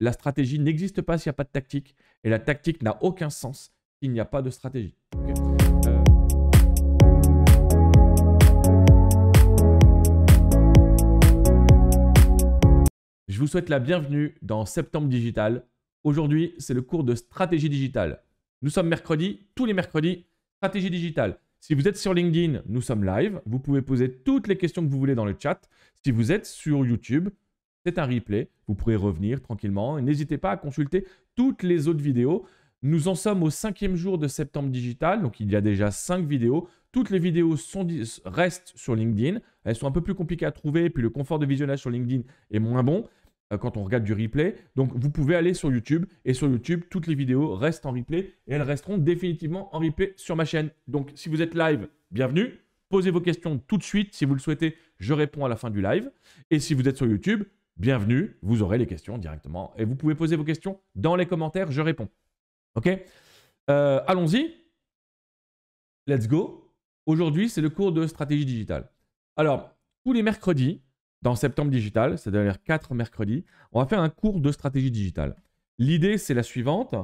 La stratégie n'existe pas s'il n'y a pas de tactique. Et la tactique n'a aucun sens s'il n'y a pas de stratégie. Euh. Je vous souhaite la bienvenue dans Septembre Digital. Aujourd'hui, c'est le cours de stratégie digitale. Nous sommes mercredi, tous les mercredis, stratégie digitale. Si vous êtes sur LinkedIn, nous sommes live. Vous pouvez poser toutes les questions que vous voulez dans le chat. Si vous êtes sur YouTube, c'est un replay. Vous pourrez revenir tranquillement. Et n'hésitez pas à consulter toutes les autres vidéos. Nous en sommes au cinquième jour de septembre digital, donc il y a déjà cinq vidéos. Toutes les vidéos sont, restent sur LinkedIn. Elles sont un peu plus compliquées à trouver, puis le confort de visionnage sur LinkedIn est moins bon euh, quand on regarde du replay. Donc vous pouvez aller sur YouTube, et sur YouTube, toutes les vidéos restent en replay, et elles resteront définitivement en replay sur ma chaîne. Donc si vous êtes live, bienvenue. Posez vos questions tout de suite. Si vous le souhaitez, je réponds à la fin du live. Et si vous êtes sur YouTube, bienvenue, vous aurez les questions directement. Et vous pouvez poser vos questions dans les commentaires, je réponds. Ok euh, Allons-y. Let's go. Aujourd'hui, c'est le cours de stratégie digitale. Alors, tous les mercredis, dans Septembre Digital, c'est-à-dire quatre mercredis, on va faire un cours de stratégie digitale. L'idée, c'est la suivante.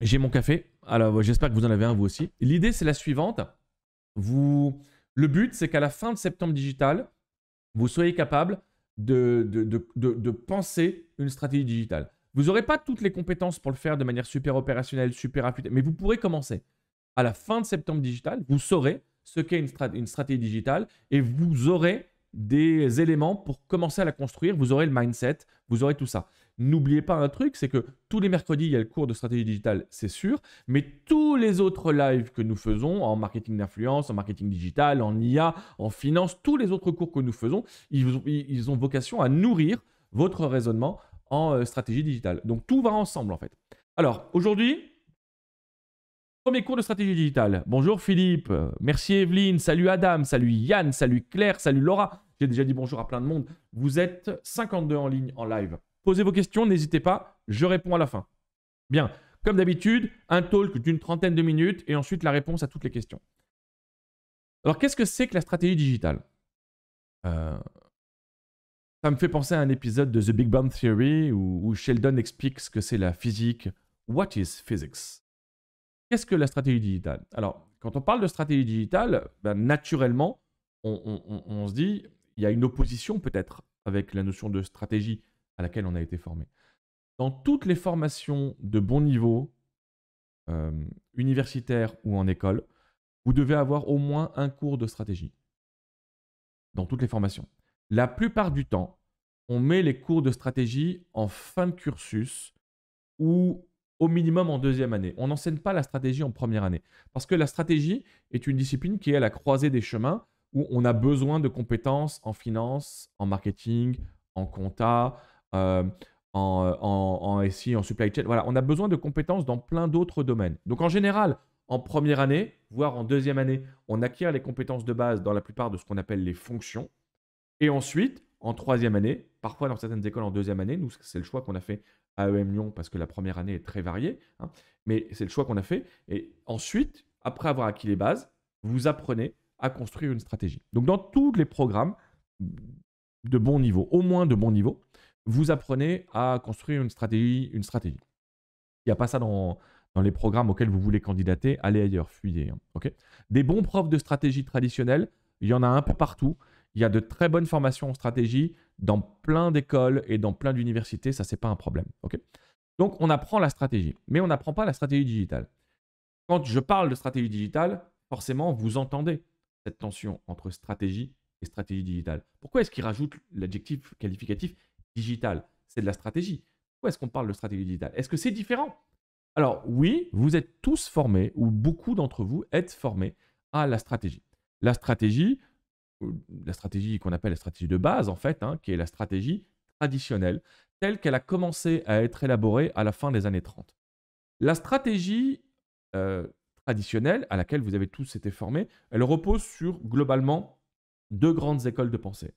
J'ai mon café. Alors, j'espère que vous en avez un vous aussi. L'idée, c'est la suivante. Vous... Le but, c'est qu'à la fin de Septembre Digital, vous soyez capable de, de, penser une stratégie digitale. Vous n'aurez pas toutes les compétences pour le faire de manière super opérationnelle, super affûtée, mais vous pourrez commencer. À la fin de septembre digital, vous saurez ce qu'est une stratégie digitale et vous aurez des éléments pour commencer à la construire. Vous aurez le mindset, vous aurez tout ça. N'oubliez pas un truc, c'est que tous les mercredis, il y a le cours de stratégie digitale, c'est sûr, mais tous les autres lives que nous faisons en marketing d'influence, en marketing digital, en IA, en finance, tous les autres cours que nous faisons, ils ont, ils ont vocation à nourrir votre raisonnement en euh, stratégie digitale. Donc tout va ensemble en fait. Alors aujourd'hui, Premier cours de stratégie digitale. Bonjour Philippe, merci Evelyne, salut Adam, salut Yann, salut Claire, salut Laura. J'ai déjà dit bonjour à plein de monde. Vous êtes 52 en ligne en live. Posez vos questions, n'hésitez pas, je réponds à la fin. Bien, comme d'habitude, un talk d'une trentaine de minutes et ensuite la réponse à toutes les questions. Alors, qu'est-ce que c'est que la stratégie digitale euh, Ça me fait penser à un épisode de The Big Bang Theory où, Sheldon explique ce que c'est la physique. What is physics Qu'est-ce que la stratégie digitale Alors, quand on parle de stratégie digitale, ben, naturellement, on, on se dit, il y a une opposition peut-être avec la notion de stratégie à laquelle on a été formé. Dans toutes les formations de bon niveau, euh, universitaires ou en école, vous devez avoir au moins un cours de stratégie. Dans toutes les formations. La plupart du temps, on met les cours de stratégie en fin de cursus ou au minimum en deuxième année. On n'enseigne pas la stratégie en première année. Parce que la stratégie est une discipline qui est à la croisée des chemins où on a besoin de compétences en finance, en marketing, en compta, euh, euh, en, en, en, SI, en supply chain. Voilà, on a besoin de compétences dans plein d'autres domaines. Donc en général, en première année, voire en deuxième année, on acquiert les compétences de base dans la plupart de ce qu'on appelle les fonctions. Et ensuite, en troisième année, parfois dans certaines écoles en deuxième année, nous, c'est le choix qu'on a fait à EM Lyon parce que la première année est très variée, hein, mais c'est le choix qu'on a fait. Et ensuite, après avoir acquis les bases, vous apprenez à construire une stratégie. Donc dans tous les programmes mm, de bon niveau, au moins de bon niveau, vous apprenez à construire une stratégie. Une Il n'y a pas ça dans, les programmes auxquels vous voulez candidater. Allez ailleurs, fuyez. Hein, Des bons profs de stratégie traditionnelle, il y en a un peu partout. Il y a de très bonnes formations en stratégie dans plein d'écoles et dans plein d'universités. Ça, c'est pas un problème. Donc, on apprend la stratégie, mais on n'apprend pas la stratégie digitale. Quand je parle de stratégie digitale, forcément, vous entendez cette tension entre stratégie et stratégie digitale. Pourquoi est-ce qu'il rajoute l'adjectif qualificatif Digital, c'est de la stratégie. Où est-ce qu'on parle de stratégie digitale Est-ce que c'est différent Alors oui, vous êtes tous formés, ou beaucoup d'entre vous êtes formés à la stratégie. La stratégie, euh, la stratégie qu'on appelle la stratégie de base en fait, hein, qui est la stratégie traditionnelle, telle qu'elle a commencé à être élaborée à la fin des années 30. La stratégie euh, traditionnelle à laquelle vous avez tous été formés, elle repose sur globalement deux grandes écoles de pensée.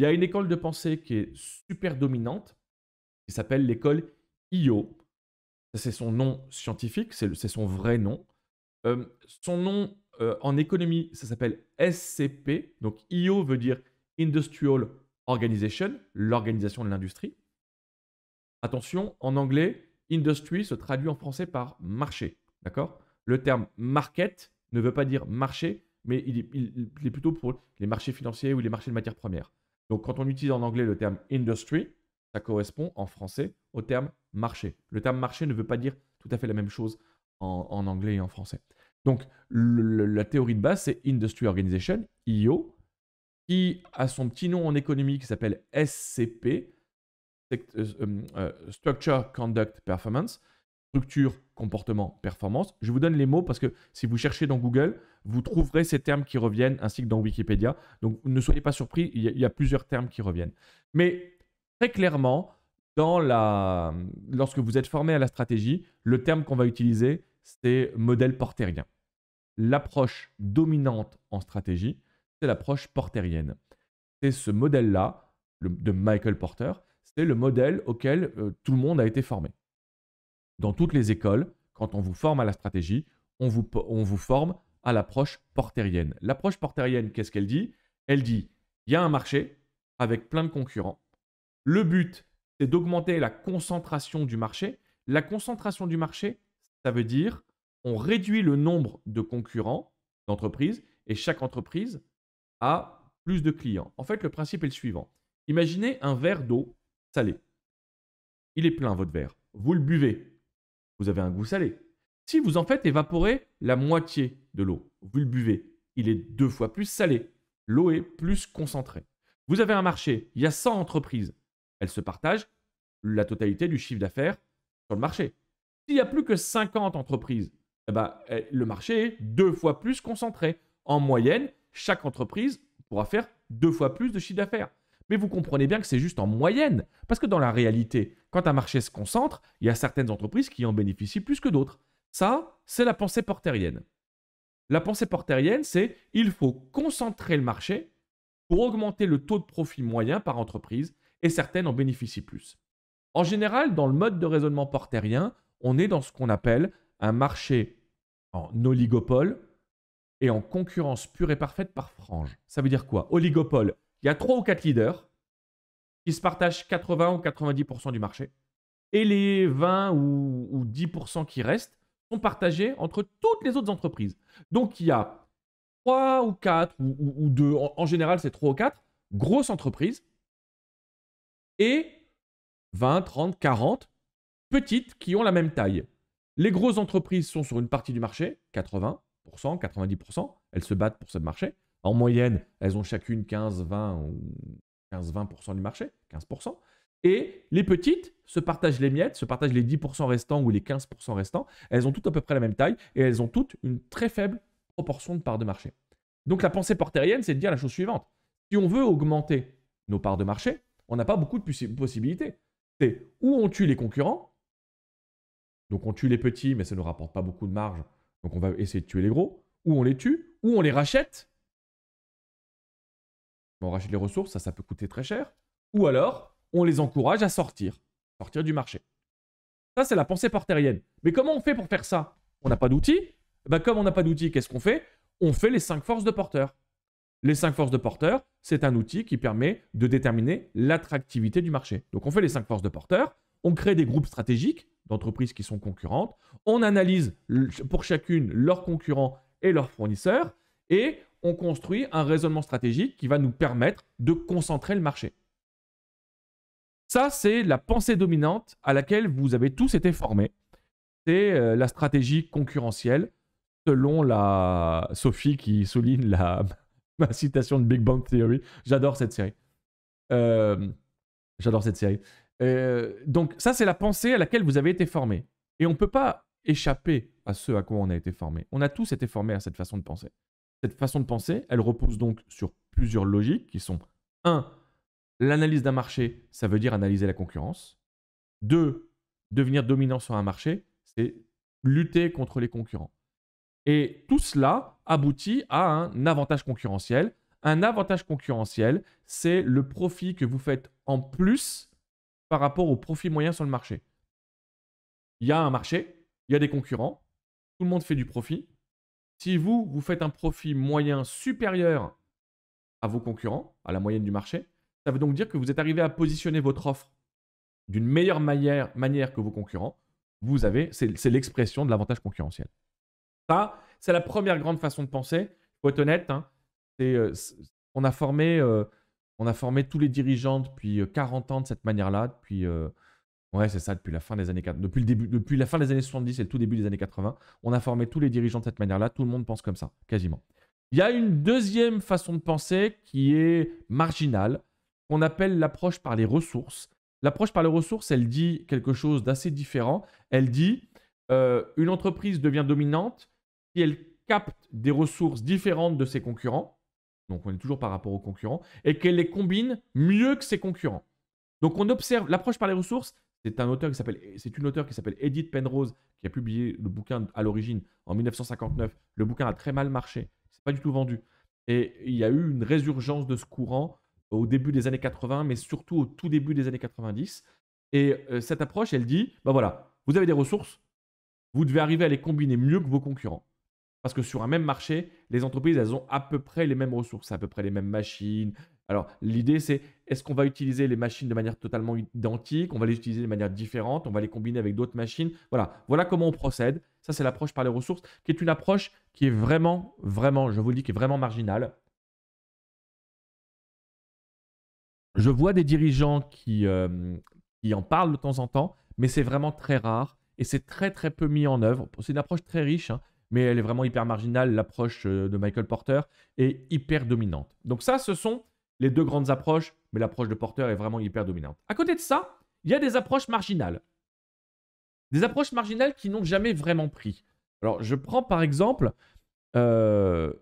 Il y a une école de pensée qui est super dominante, qui s'appelle l'école IO. C'est son nom scientifique, c'est son vrai nom. Euh, son nom euh, en économie, ça s'appelle SCP. Donc IO veut dire Industrial Organization, l'organisation de l'industrie. Attention, en anglais, industry se traduit en français par marché. D'accord Le terme market ne veut pas dire marché, mais il est plutôt pour les marchés financiers ou les marchés de matières premières. Donc quand on utilise en anglais le terme industry, ça correspond en français au terme marché. Le terme marché ne veut pas dire tout à fait la même chose en, anglais et en français. Donc la théorie de base, c'est Industry Organization, IO, qui a son petit nom en économie qui s'appelle SCP, euh, euh, euh, Structure Conduct Performance, structure, comportement, performance. Je vous donne les mots parce que si vous cherchez dans Google, vous trouverez ces termes qui reviennent, ainsi que dans Wikipédia. Donc ne soyez pas surpris, il y, a, plusieurs termes qui reviennent. Mais très clairement, lorsque vous êtes formé à la stratégie, le terme qu'on va utiliser, c'est modèle portérien. L'approche dominante en stratégie, c'est l'approche portérienne. C'est ce modèle-là, de Michael Porter, c'est le modèle auquel euh, tout le monde a été formé. Dans toutes les écoles, quand on vous forme à la stratégie, on vous forme à l'approche portérienne. L'approche portérienne, qu'est-ce qu'elle dit Elle dit, il y a un marché avec plein de concurrents. Le but, c'est d'augmenter la concentration du marché. La concentration du marché, ça veut dire on réduit le nombre de concurrents d'entreprises et chaque entreprise a plus de clients. En fait, le principe est le suivant. Imaginez un verre d'eau salée. Il est plein, votre verre. Vous le buvez. Vous avez un goût salé. Si vous en faites évaporer la moitié de l'eau, vous le buvez, il est deux fois plus salé. L'eau est plus concentrée. Vous avez un marché, il y a 100 entreprises. Elles se partagent la totalité du chiffre d'affaires sur le marché. S'il n'y a plus que 50 entreprises, eh ben, eh, le marché est deux fois plus concentré. En moyenne, chaque entreprise pourra faire deux fois plus de chiffre d'affaires. Mais vous comprenez bien que c'est juste en moyenne. Parce que dans la réalité, quand un marché se concentre, il y a certaines entreprises qui en bénéficient plus que d'autres. Ça, c'est la pensée portérienne. La pensée portérienne, c'est il faut concentrer le marché pour augmenter le taux de profit moyen par entreprise et certaines en bénéficient plus. En général, dans le mode de raisonnement portérien, on est dans ce qu'on appelle un marché en oligopole et en concurrence pure et parfaite par frange. Ça veut dire quoi Oligopole, il y a trois ou quatre leaders qui se partagent 80 ou 90% du marché et les 20 ou 10% qui restent sont partagés entre toutes les autres entreprises. Donc il y a trois ou quatre ou, deux, en, général c'est trois ou quatre grosses entreprises et 20, 30, 40 petites qui ont la même taille. Les grosses entreprises sont sur une partie du marché, 80%, 90%, elles se battent pour ce marché. En moyenne, elles ont chacune 15, 20 ou 15, 20% du marché, 15%. Et les petites se partagent les miettes, se partagent les 10% restants ou les 15% restants. Elles ont toutes à peu près la même taille et elles ont toutes une très faible proportion de parts de marché. Donc la pensée portérienne, c'est de dire la chose suivante. Si on veut augmenter nos parts de marché, on n'a pas beaucoup de possibilités. C'est où on tue les concurrents, donc on tue les petits, mais ça ne nous rapporte pas beaucoup de marge, donc on va essayer de tuer les gros, ou on les tue, ou on les rachète. On rachète les ressources, ça, ça peut coûter très cher. Ou alors, on les encourage à sortir, sortir du marché. Ça, c'est la pensée portérienne. Mais comment on fait pour faire ça On n'a pas d'outils. Eh ben, comme on n'a pas d'outils, qu'est-ce qu'on fait On fait les cinq forces de porteur. Les cinq forces de porteur, c'est un outil qui permet de déterminer l'attractivité du marché. Donc on fait les cinq forces de porteur, on crée des groupes stratégiques d'entreprises qui sont concurrentes, on analyse pour chacune leurs concurrents et leurs fournisseurs, et on construit un raisonnement stratégique qui va nous permettre de concentrer le marché. Ça, c'est la pensée dominante à laquelle vous avez tous été formés. C'est euh, la stratégie concurrentielle, selon la Sophie qui souligne la... ma citation de Big Bang Theory. J'adore cette série. Euh, j'adore cette série. Euh, donc ça, c'est la pensée à laquelle vous avez été formés. Et on ne peut pas échapper à ce à quoi on a été formé. On a tous été formés à cette façon de penser. Cette façon de penser, elle repose donc sur plusieurs logiques qui sont 1. L'analyse d'un marché, ça veut dire analyser la concurrence. Deux, devenir dominant sur un marché, c'est lutter contre les concurrents. Et tout cela aboutit à un avantage concurrentiel. Un avantage concurrentiel, c'est le profit que vous faites en plus par rapport au profit moyen sur le marché. Il y a un marché, il y a des concurrents, tout le monde fait du profit. Si vous, vous faites un profit moyen supérieur à vos concurrents, à la moyenne du marché, ça veut donc dire que vous êtes arrivé à positionner votre offre d'une meilleure manière, que vos concurrents. Vous avez, c'est l'expression de l'avantage concurrentiel. Ça, c'est la première grande façon de penser. Il faut être honnête. Hein. Euh, on, a formé, euh, on a formé tous les dirigeants depuis 40 euh, ans de cette manière-là, depuis. Ouais, c'est ça, depuis la fin des années Depuis, depuis la fin des années 70 et le tout début des années 80, on a formé tous les dirigeants de cette manière-là. Tout le monde pense comme ça, quasiment. Il y a une deuxième façon de penser qui est marginale, appelle l'approche par les ressources. L'approche par les ressources, elle dit quelque chose d'assez différent. Elle dit euh, une entreprise devient dominante si elle capte des ressources différentes de ses concurrents, donc on est toujours par rapport aux concurrents, et qu'elle les combine mieux que ses concurrents. Donc on observe l'approche par les ressources. C'est un auteur qui s'appelle, c'est une auteure qui s'appelle Edith Penrose qui a publié le bouquin à l'origine en 1959. Le bouquin a très mal marché, c'est pas du tout vendu, et il y a eu une résurgence de ce courant au début des années 80, mais surtout au tout début des années 90. Et euh, cette approche, elle dit, ben voilà, vous avez des ressources, vous devez arriver à les combiner mieux que vos concurrents. Parce que sur un même marché, les entreprises, elles ont à peu près les mêmes ressources, à peu près les mêmes machines. Alors, l'idée, c'est est-ce qu'on va utiliser les machines de manière totalement identique On va les utiliser de manière différente On va les combiner avec d'autres machines Voilà, voilà comment on procède. Ça, c'est l'approche par les ressources, qui est une approche qui est vraiment, vraiment, je vous le dis, qui est vraiment marginale. Je vois des dirigeants euh, qui, en parlent de temps en temps, mais c'est vraiment très rare et c'est très très peu mis en œuvre. C'est une approche très riche, hein, mais elle est vraiment hyper marginale, l'approche euh, de Michael Porter est hyper dominante. Donc ça, ce sont les deux grandes approches, mais l'approche de Porter est vraiment hyper dominante. À côté de ça, il y a des approches marginales. Des approches marginales qui n'ont jamais vraiment pris. Alors, je prends par exemple euh,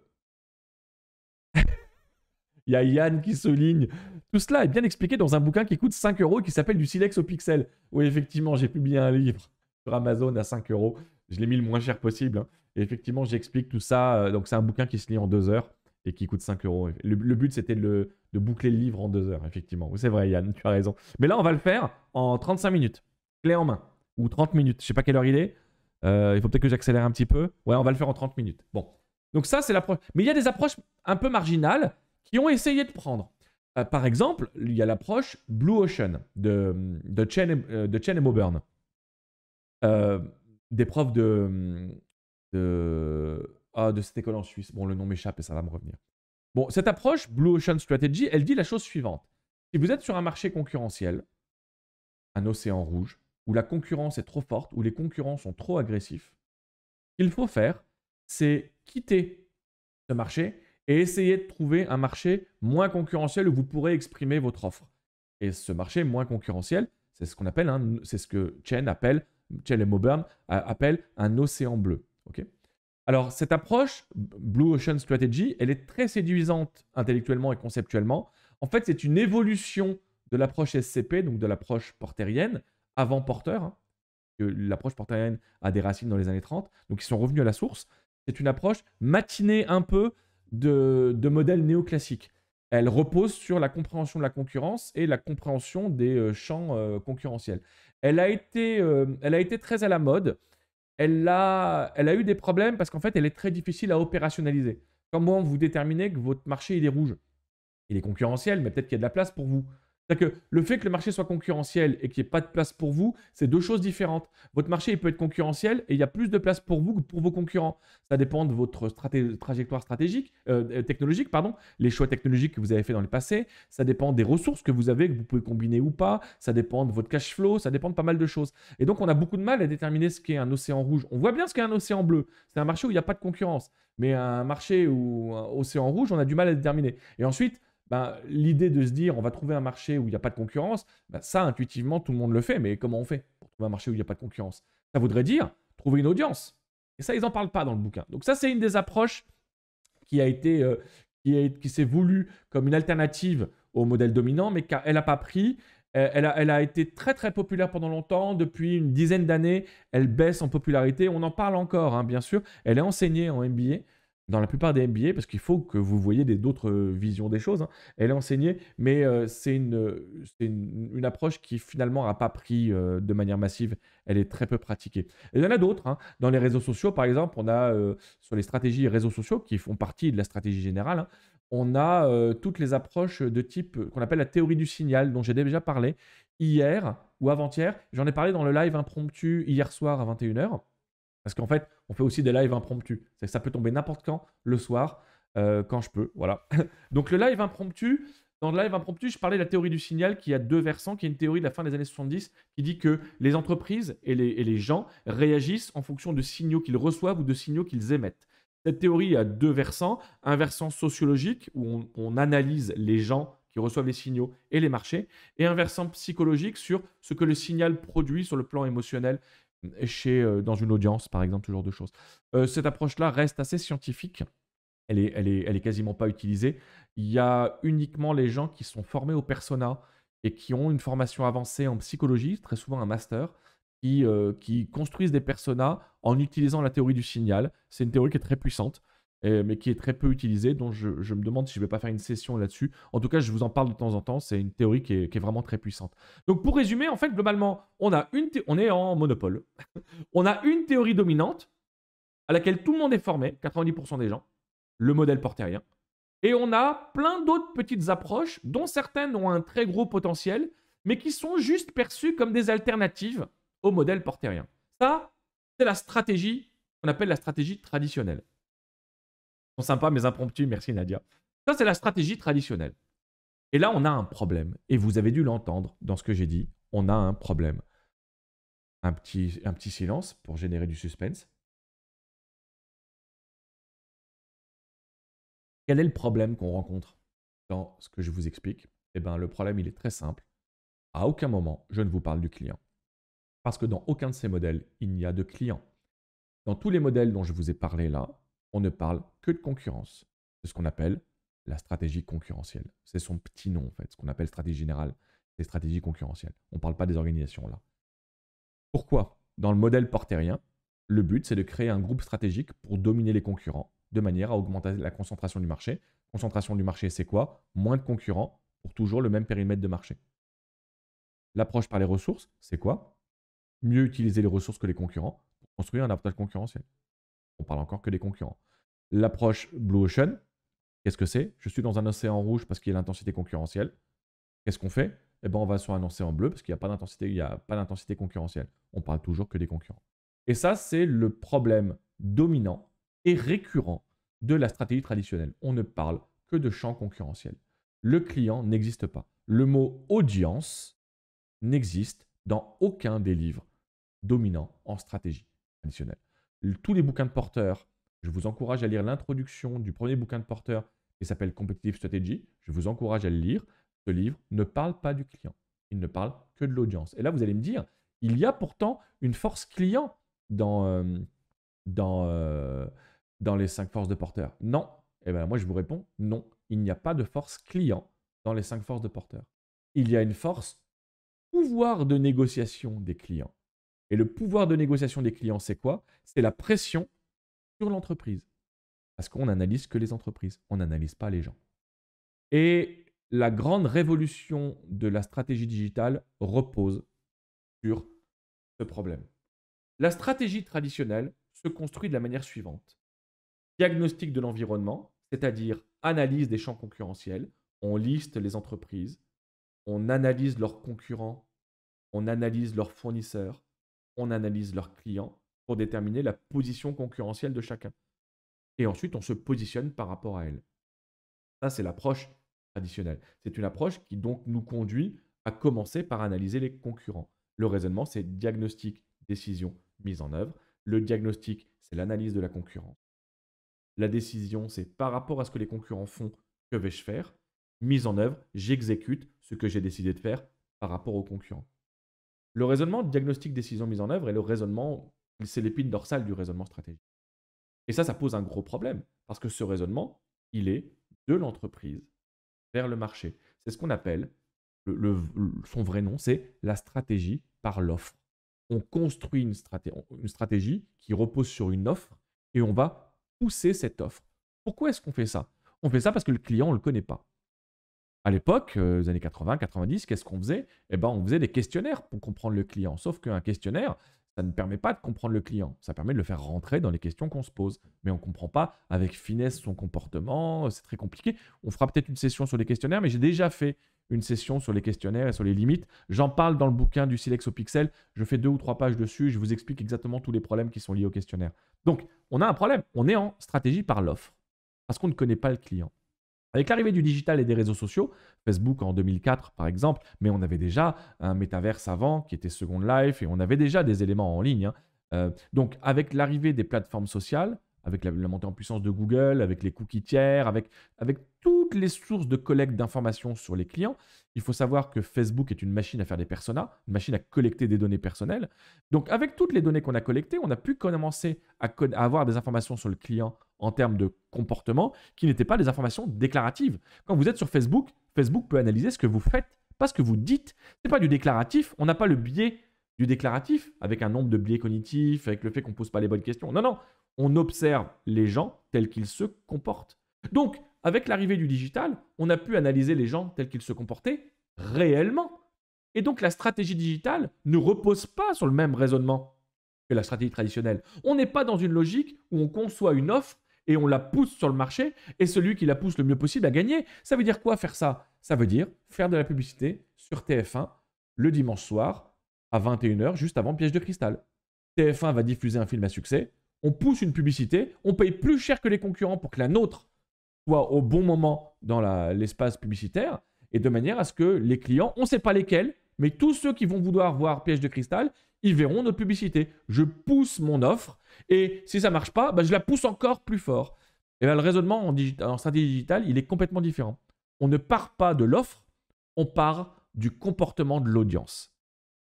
il y a Yann qui souligne. Tout cela est bien expliqué dans un bouquin qui coûte 5 euros qui s'appelle Du silex au pixel. Oui, effectivement, j'ai publié un livre sur Amazon à 5 euros. Je l'ai mis le moins cher possible. Hein. Et effectivement, j'explique tout ça. Euh, donc, c'est un bouquin qui se lit en deux heures et qui coûte 5 euros. Le, but, c'était de, boucler le livre en deux heures, effectivement. C'est vrai, Yann, tu as raison. Mais là, on va le faire en 35 minutes, clé en main. Ou 30 minutes, je sais pas quelle heure il est. Euh, il faut peut-être que j'accélère un petit peu. Ouais, on va le faire en 30 minutes. Bon. Donc ça, c'est l'approche. Mais il y a des approches un peu marginales qui ont essayé de prendre. Euh, par exemple, il y a l'approche Blue Ocean de, de, Chen, euh, de euh, des profs de, de, ah, de cette école en Suisse. Bon, le nom m'échappe et ça va me revenir. Bon, cette approche, Blue Ocean Strategy, elle dit la chose suivante. Si vous êtes sur un marché concurrentiel, un océan rouge, où la concurrence est trop forte, où les concurrents sont trop agressifs, il faut faire, c'est quitter ce marché et essayez de trouver un marché moins concurrentiel où vous pourrez exprimer votre offre. Et ce marché moins concurrentiel, c'est ce qu'on appelle, c'est ce que Chen appelle, Chen et Moburn appellent un océan bleu. Ok. Alors cette approche, Blue Ocean Strategy, elle est très séduisante intellectuellement et conceptuellement. En fait, c'est une évolution de l'approche SCP, donc de l'approche portérienne, avant porteur. Hein, l'approche portérienne a des racines dans les années 30, donc ils sont revenus à la source. C'est une approche matinée un peu de, modèle néoclassique. Elle repose sur la compréhension de la concurrence et la compréhension des euh, champs euh, concurrentiels. Elle a, été, euh, elle a été très à la mode. Elle a, elle a eu des problèmes parce qu'en fait, elle est très difficile à opérationnaliser. Comment vous déterminez que votre marché il est rouge Il est concurrentiel, mais peut-être qu'il y a de la place pour vous. C'est-à-dire que le fait que le marché soit concurrentiel et qu'il n'y ait pas de place pour vous, c'est deux choses différentes. Votre marché, il peut être concurrentiel et il y a plus de place pour vous que pour vos concurrents. Ça dépend de votre trajectoire stratégique, euh, euh, technologique, pardon, les choix technologiques que vous avez fait dans le passé. Ça dépend des ressources que vous avez, que vous pouvez combiner ou pas. Ça dépend de votre cash flow. Ça dépend de pas mal de choses. Et donc, on a beaucoup de mal à déterminer ce qu'est un océan rouge. On voit bien ce qu'est un océan bleu. C'est un marché où il n'y a pas de concurrence. Mais un marché ou océan rouge, on a du mal à déterminer. Et ensuite, ben, l'idée de se dire on va trouver un marché où il n'y a pas de concurrence, ben, ça intuitivement tout le monde le fait, mais comment on fait pour trouver un marché où il n'y a pas de concurrence Ça voudrait dire trouver une audience. Et ça, ils n'en parlent pas dans le bouquin. Donc ça, c'est une des approches qui a été, euh, qui, qui s'est voulue comme une alternative au modèle dominant, mais qu'elle n'a pas pris. Euh, elle a, elle a, été très très populaire pendant longtemps. Depuis une dizaine d'années, elle baisse en popularité. On en parle encore, hein, bien sûr. Elle est enseignée en MBA dans la plupart des MBA, parce qu'il faut que vous voyez d'autres euh, visions des choses, hein. elle est enseignée, mais euh, euh, c'est une, une, approche qui finalement n'a pas pris de manière massive, elle est très peu pratiquée. il y en a d'autres, hein. dans les réseaux sociaux par exemple, on a sur les stratégies réseaux sociaux qui font partie de la stratégie générale, hein, on a toutes les approches de type qu'on appelle la théorie du signal, dont j'ai déjà parlé hier ou avant-hier, j'en ai parlé dans le live impromptu hier soir à 21h. Parce qu'en fait, on fait aussi des lives impromptus. C'est ça peut tomber n'importe quand, le soir, euh, quand je peux. Voilà. Donc le live impromptu, dans le live impromptu, je parlais de la théorie du signal qui a deux versants, qui est une théorie de la fin des années 70 qui dit que les entreprises et les, gens réagissent en fonction de signaux qu'ils reçoivent ou de signaux qu'ils émettent. Cette théorie a deux versants, un versant sociologique où on analyse les gens qui reçoivent les signaux et les marchés, et un versant psychologique sur ce que le signal produit sur le plan émotionnel chez, euh, dans une audience, par exemple, ce genre de choses. Euh, cette approche-là reste assez scientifique. Elle est, elle, est, quasiment pas utilisée. Il y a uniquement les gens qui sont formés au persona et qui ont une formation avancée en psychologie, très souvent un master, qui, euh, qui construisent des personas en utilisant la théorie du signal. C'est une théorie qui est très puissante. Euh, mais qui est très peu utilisée, dont je, me demande si je ne vais pas faire une session là-dessus. En tout cas, je vous en parle de temps en temps, c'est une théorie qui est, vraiment très puissante. Donc pour résumer, en fait, globalement, on, on est en monopole. on a une théorie dominante à laquelle tout le monde est formé, 90% des gens, le modèle portérien. Et on a plein d'autres petites approches, dont certaines ont un très gros potentiel, mais qui sont juste perçues comme des alternatives au modèle portérien. Ça, c'est la stratégie qu'on appelle la stratégie traditionnelle sympa mais impromptu. Merci Nadia. Ça, c'est la stratégie traditionnelle. Et là, on a un problème. Et vous avez dû l'entendre dans ce que j'ai dit. On a un problème. Un petit, un petit silence pour générer du suspense. Quel est le problème qu'on rencontre dans ce que je vous explique Eh bien, le problème, il est très simple. À aucun moment, je ne vous parle du client. Parce que dans aucun de ces modèles, il n'y a de client. Dans tous les modèles dont je vous ai parlé là, on ne parle que de concurrence. C'est ce qu'on appelle la stratégie concurrentielle. C'est son petit nom, en fait, ce qu'on appelle stratégie générale, c'est stratégie concurrentielle. On ne parle pas des organisations là. Pourquoi Dans le modèle Porterien, le but, c'est de créer un groupe stratégique pour dominer les concurrents, de manière à augmenter la concentration du marché. Concentration du marché, c'est quoi Moins de concurrents pour toujours le même périmètre de marché. L'approche par les ressources, c'est quoi Mieux utiliser les ressources que les concurrents pour construire un avantage concurrentiel on parle encore que des concurrents. L'approche Blue Ocean, qu'est-ce que c'est Je suis dans un océan rouge parce qu'il y a l'intensité concurrentielle. Qu'est-ce qu'on fait Eh bien, on va sur un océan bleu parce qu'il n'y a pas d'intensité, il a pas d'intensité concurrentielle. On parle toujours que des concurrents. Et ça, c'est le problème dominant et récurrent de la stratégie traditionnelle. On ne parle que de champ concurrentiel. Le client n'existe pas. Le mot audience n'existe dans aucun des livres dominants en stratégie traditionnelle tous les bouquins de porteurs, Je vous encourage à lire l'introduction du premier bouquin de Porter qui s'appelle Competitive Strategy. Je vous encourage à le lire. Ce livre ne parle pas du client. Il ne parle que de l'audience. Et là, vous allez me dire, il y a pourtant une force client dans, euh, dans, euh, dans les cinq forces de Porter. Non. Et eh bien moi, je vous réponds, non. Il n'y a pas de force client dans les cinq forces de Porter. Il y a une force pouvoir de négociation des clients. Et le pouvoir de négociation des clients, c'est quoi C'est la pression sur l'entreprise. Parce qu'on analyse que les entreprises, on n'analyse pas les gens. Et la grande révolution de la stratégie digitale repose sur ce problème. La stratégie traditionnelle se construit de la manière suivante. Diagnostic de l'environnement, c'est-à-dire analyse des champs concurrentiels, on liste les entreprises, on analyse leurs concurrents, on analyse leurs fournisseurs, on analyse leurs clients pour déterminer la position concurrentielle de chacun. Et ensuite, on se positionne par rapport à elle. Ça, c'est l'approche traditionnelle. C'est une approche qui donc nous conduit à commencer par analyser les concurrents. Le raisonnement, c'est diagnostic, décision, mise en œuvre. Le diagnostic, c'est l'analyse de la concurrence. La décision, c'est par rapport à ce que les concurrents font, que vais-je faire Mise en œuvre, j'exécute ce que j'ai décidé de faire par rapport aux concurrents. Le raisonnement diagnostic décision mise en œuvre est le raisonnement, c'est l'épine dorsale du raisonnement stratégique. Et ça, ça pose un gros problème, parce que ce raisonnement, il est de l'entreprise vers le marché. C'est ce qu'on appelle, son vrai nom, c'est la stratégie par l'offre. On construit une, une stratégie qui repose sur une offre et on va pousser cette offre. Pourquoi est-ce qu'on fait ça On fait ça parce que le client, on ne le connaît pas à l'époque, euh, les années 80, 90, qu'est-ce qu'on faisait Eh ben, on faisait des questionnaires pour comprendre le client. Sauf qu'un questionnaire, ça ne permet pas de comprendre le client. Ça permet de le faire rentrer dans les questions qu'on se pose. Mais on ne comprend pas avec finesse son comportement. Euh, c'est très compliqué. On fera peut-être une session sur les questionnaires, mais j'ai déjà fait une session sur les questionnaires et sur les limites. J'en parle dans le bouquin du Silex au Pixel. Je fais deux ou trois pages dessus. Je vous explique exactement tous les problèmes qui sont liés au questionnaire. Donc, on a un problème. On est en stratégie par l'offre parce qu'on ne connaît pas le client. Avec l'arrivée du digital et des réseaux sociaux, Facebook en 2004 par exemple, mais on avait déjà un métaverse avant qui était Second Life et on avait déjà des éléments en ligne. Hein. Euh, donc avec l'arrivée des plateformes sociales, avec la, montée en puissance de Google, avec les cookies tiers, avec, avec toutes les sources de collecte d'informations sur les clients. Il faut savoir que Facebook est une machine à faire des personas, une machine à collecter des données personnelles. Donc, avec toutes les données qu'on a collectées, on a pu commencer à, à avoir des informations sur le client en termes de comportement qui n'étaient pas des informations déclaratives. Quand vous êtes sur Facebook, Facebook peut analyser ce que vous faites, pas ce que vous dites. Ce n'est pas du déclaratif. On n'a pas le biais du déclaratif, avec un nombre de biais cognitifs, avec le fait qu'on ne pose pas les bonnes questions. Non, non, on observe les gens tels qu'ils se comportent. Donc, avec l'arrivée du digital, on a pu analyser les gens tels qu'ils se comportaient réellement. Et donc, la stratégie digitale ne repose pas sur le même raisonnement que la stratégie traditionnelle. On n'est pas dans une logique où on conçoit une offre et on la pousse sur le marché et celui qui la pousse le mieux possible a gagné. Ça veut dire quoi faire ça Ça veut dire faire de la publicité sur TF1 le dimanche soir à 21h, juste avant Piège de Cristal. TF1 va diffuser un film à succès, on pousse une publicité, on paye plus cher que les concurrents pour que la nôtre soit au bon moment dans l'espace publicitaire, et de manière à ce que les clients, on ne sait pas lesquels, mais tous ceux qui vont vouloir voir Piège de Cristal, ils verront notre publicité. Je pousse mon offre, et si ça ne marche pas, bah, je la pousse encore plus fort. Et bien, le raisonnement en, en stratégie digitale, il est complètement différent. On ne part pas de l'offre, on part du comportement de l'audience.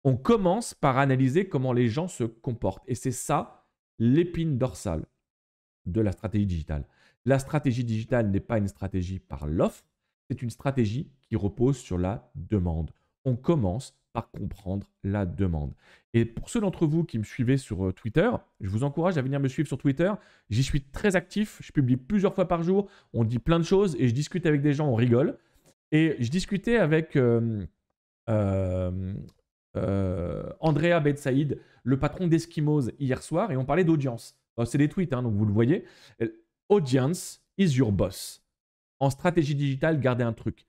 On commence par analyser comment les gens se comportent. Et c'est ça l'épine dorsale de la stratégie digitale. La stratégie digitale n'est pas une stratégie par l'offre, c'est une stratégie qui repose sur la demande. On commence par comprendre la demande. Et pour ceux d'entre vous qui me suivez sur euh, Twitter, je vous encourage à venir me suivre sur Twitter. J'y suis très actif, je publie plusieurs fois par jour, on dit plein de choses et je discute avec des gens, on rigole. Et je discutais avec euh, euh, euh, Andrea Betsaïd, le patron d'Eskimos, hier soir, et on parlait d'audience. Euh, c'est des tweets, hein, donc vous le voyez. Euh, audience is your boss. En stratégie digitale, gardez un truc.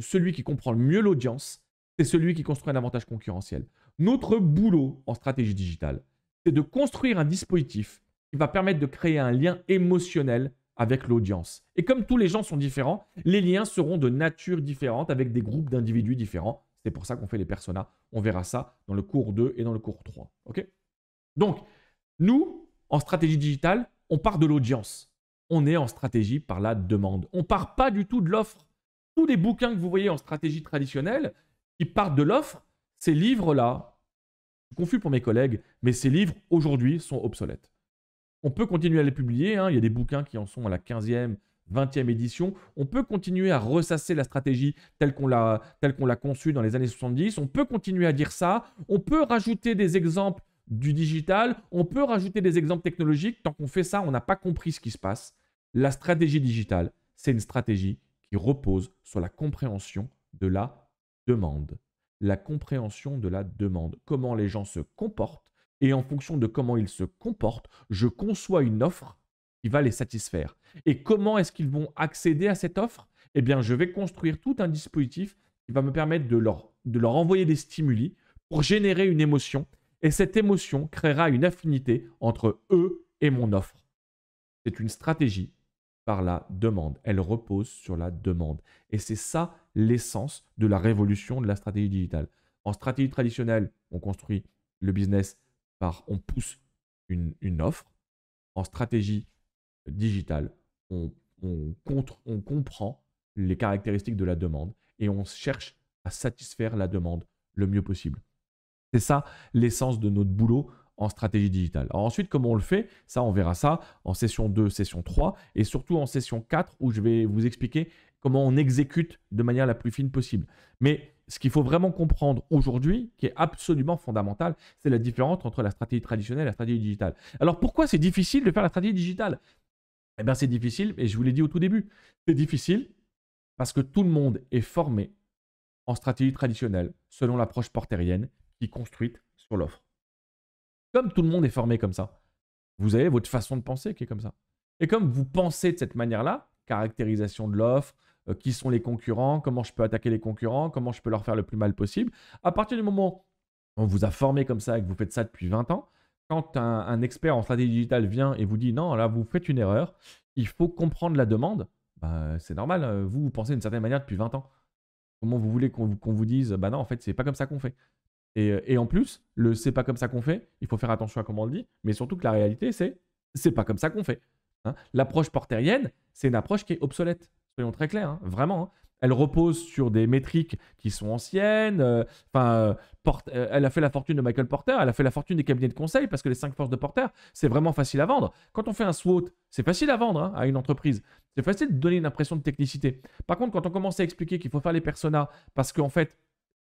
celui qui comprend le mieux l'audience, c'est celui qui construit un avantage concurrentiel. Notre boulot en stratégie digitale, c'est de construire un dispositif qui va permettre de créer un lien émotionnel avec l'audience. Et comme tous les gens sont différents, les liens seront de nature différente avec des groupes d'individus différents. C'est pour ça qu'on fait les personas. On verra ça dans le cours 2 et dans le cours 3. OK Donc, nous, en stratégie digitale, on part de l'audience. On est en stratégie par la demande. On ne part pas du tout de l'offre. Tous les bouquins que vous voyez en stratégie traditionnelle, qui partent de l'offre, ces livres-là, je suis confus pour mes collègues, mais ces livres, aujourd'hui, sont obsolètes. On peut continuer à les publier. Hein. Il y a des bouquins qui en sont à la 15e, 20e édition. On peut continuer à ressasser la stratégie telle qu'on l'a, telle qu'on l'a conçue dans les années 70. On peut continuer à dire ça. On peut rajouter des exemples du digital. On peut rajouter des exemples technologiques. Tant qu'on fait ça, on n'a pas compris ce qui se passe. La stratégie digitale, c'est une stratégie qui repose sur la compréhension de la demande. La compréhension de la demande. Comment les gens se comportent. Et en fonction de comment ils se comportent, je conçois une offre qui va les satisfaire. Et comment est-ce qu'ils vont accéder à cette offre Eh bien, je vais construire tout un dispositif qui va me permettre de leur, envoyer des stimuli pour générer une émotion. Et cette émotion créera une affinité entre eux et mon offre. C'est une stratégie par la demande. Elle repose sur la demande. Et c'est ça l'essence de la révolution de la stratégie digitale. En stratégie traditionnelle, on construit le business par, on pousse une, une offre. En stratégie digital, on, on comprend les caractéristiques de la demande et on cherche à satisfaire la demande le mieux possible. C'est ça l'essence de notre boulot en stratégie digitale. Alors ensuite, comment on le fait Ça, on verra ça en session 2, session 3 et surtout en session 4 où je vais vous expliquer comment on exécute de manière la plus fine possible. Mais ce qu'il faut vraiment comprendre aujourd'hui, qui est absolument fondamental, c'est la différence entre la stratégie traditionnelle et la stratégie digitale. Alors pourquoi c'est difficile de faire la stratégie digitale eh bien, c'est difficile, et je vous l'ai dit au tout début, c'est difficile parce que tout le monde est formé en stratégie traditionnelle, selon l'approche portérienne qui est construite sur l'offre. Comme tout le monde est formé comme ça, vous avez votre façon de penser qui est comme ça. Et comme vous pensez de cette manière-là, caractérisation de l'offre, euh, qui sont les concurrents, comment je peux attaquer les concurrents, comment je peux leur faire le plus mal possible, à partir du moment où on vous a formé comme ça et que vous faites ça depuis 20 ans, quand un, expert en stratégie digitale vient et vous dit non, là vous faites une erreur, il faut comprendre la demande, bah, c'est normal, euh, vous, vous pensez d'une certaine manière depuis 20 ans. Comment vous voulez qu'on vous dise bah non, en fait, c'est pas comme ça qu'on fait euh, et, en plus, le c'est pas comme ça qu'on fait, il faut faire attention à comment on le dit, mais surtout que la réalité, c'est c'est pas comme ça qu'on fait. Hein. L'approche portérienne, c'est une approche qui est obsolète. Soyons très clairs, hein, vraiment. Hein elle repose sur des métriques qui sont anciennes. Euh, enfin, euh, euh, elle a fait la fortune de Michael Porter, elle a fait la fortune des cabinets de conseil parce que les cinq forces de Porter, c'est vraiment facile à vendre. Quand on fait un SWOT, c'est facile à vendre hein, à une entreprise. C'est facile de donner une impression de technicité. Par contre, quand on commence à expliquer qu'il faut faire les personas parce qu'en fait,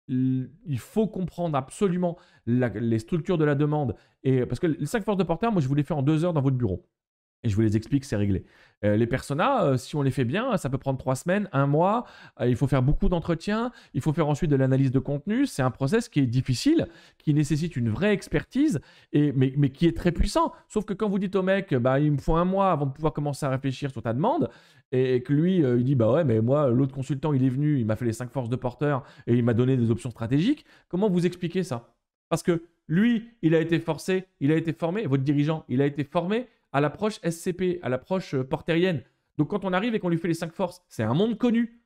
il faut comprendre absolument les structures de la demande. Et, parce que les cinq forces de Porter, moi, je vous les fais en deux heures dans votre bureau je vous les explique, c'est réglé. Euh, les personas, euh, si on les fait bien, ça peut prendre trois semaines, un mois. Euh, il faut faire beaucoup d'entretiens. Il faut faire ensuite de l'analyse de contenu. C'est un process qui est difficile, qui nécessite une vraie expertise, et, mais, qui est très puissant. Sauf que quand vous dites au mec, bah, il me faut un mois avant de pouvoir commencer à réfléchir sur ta demande, et, que lui, il dit, bah ouais, mais moi, l'autre consultant, il est venu, il m'a fait les cinq forces de porteur et il m'a donné des options stratégiques. Comment vous expliquer ça Parce que lui, il a été forcé, il a été formé, votre dirigeant, il a été formé, à l'approche SCP, à l'approche euh, portérienne. Donc quand on arrive et qu'on lui fait les cinq forces, c'est un monde connu.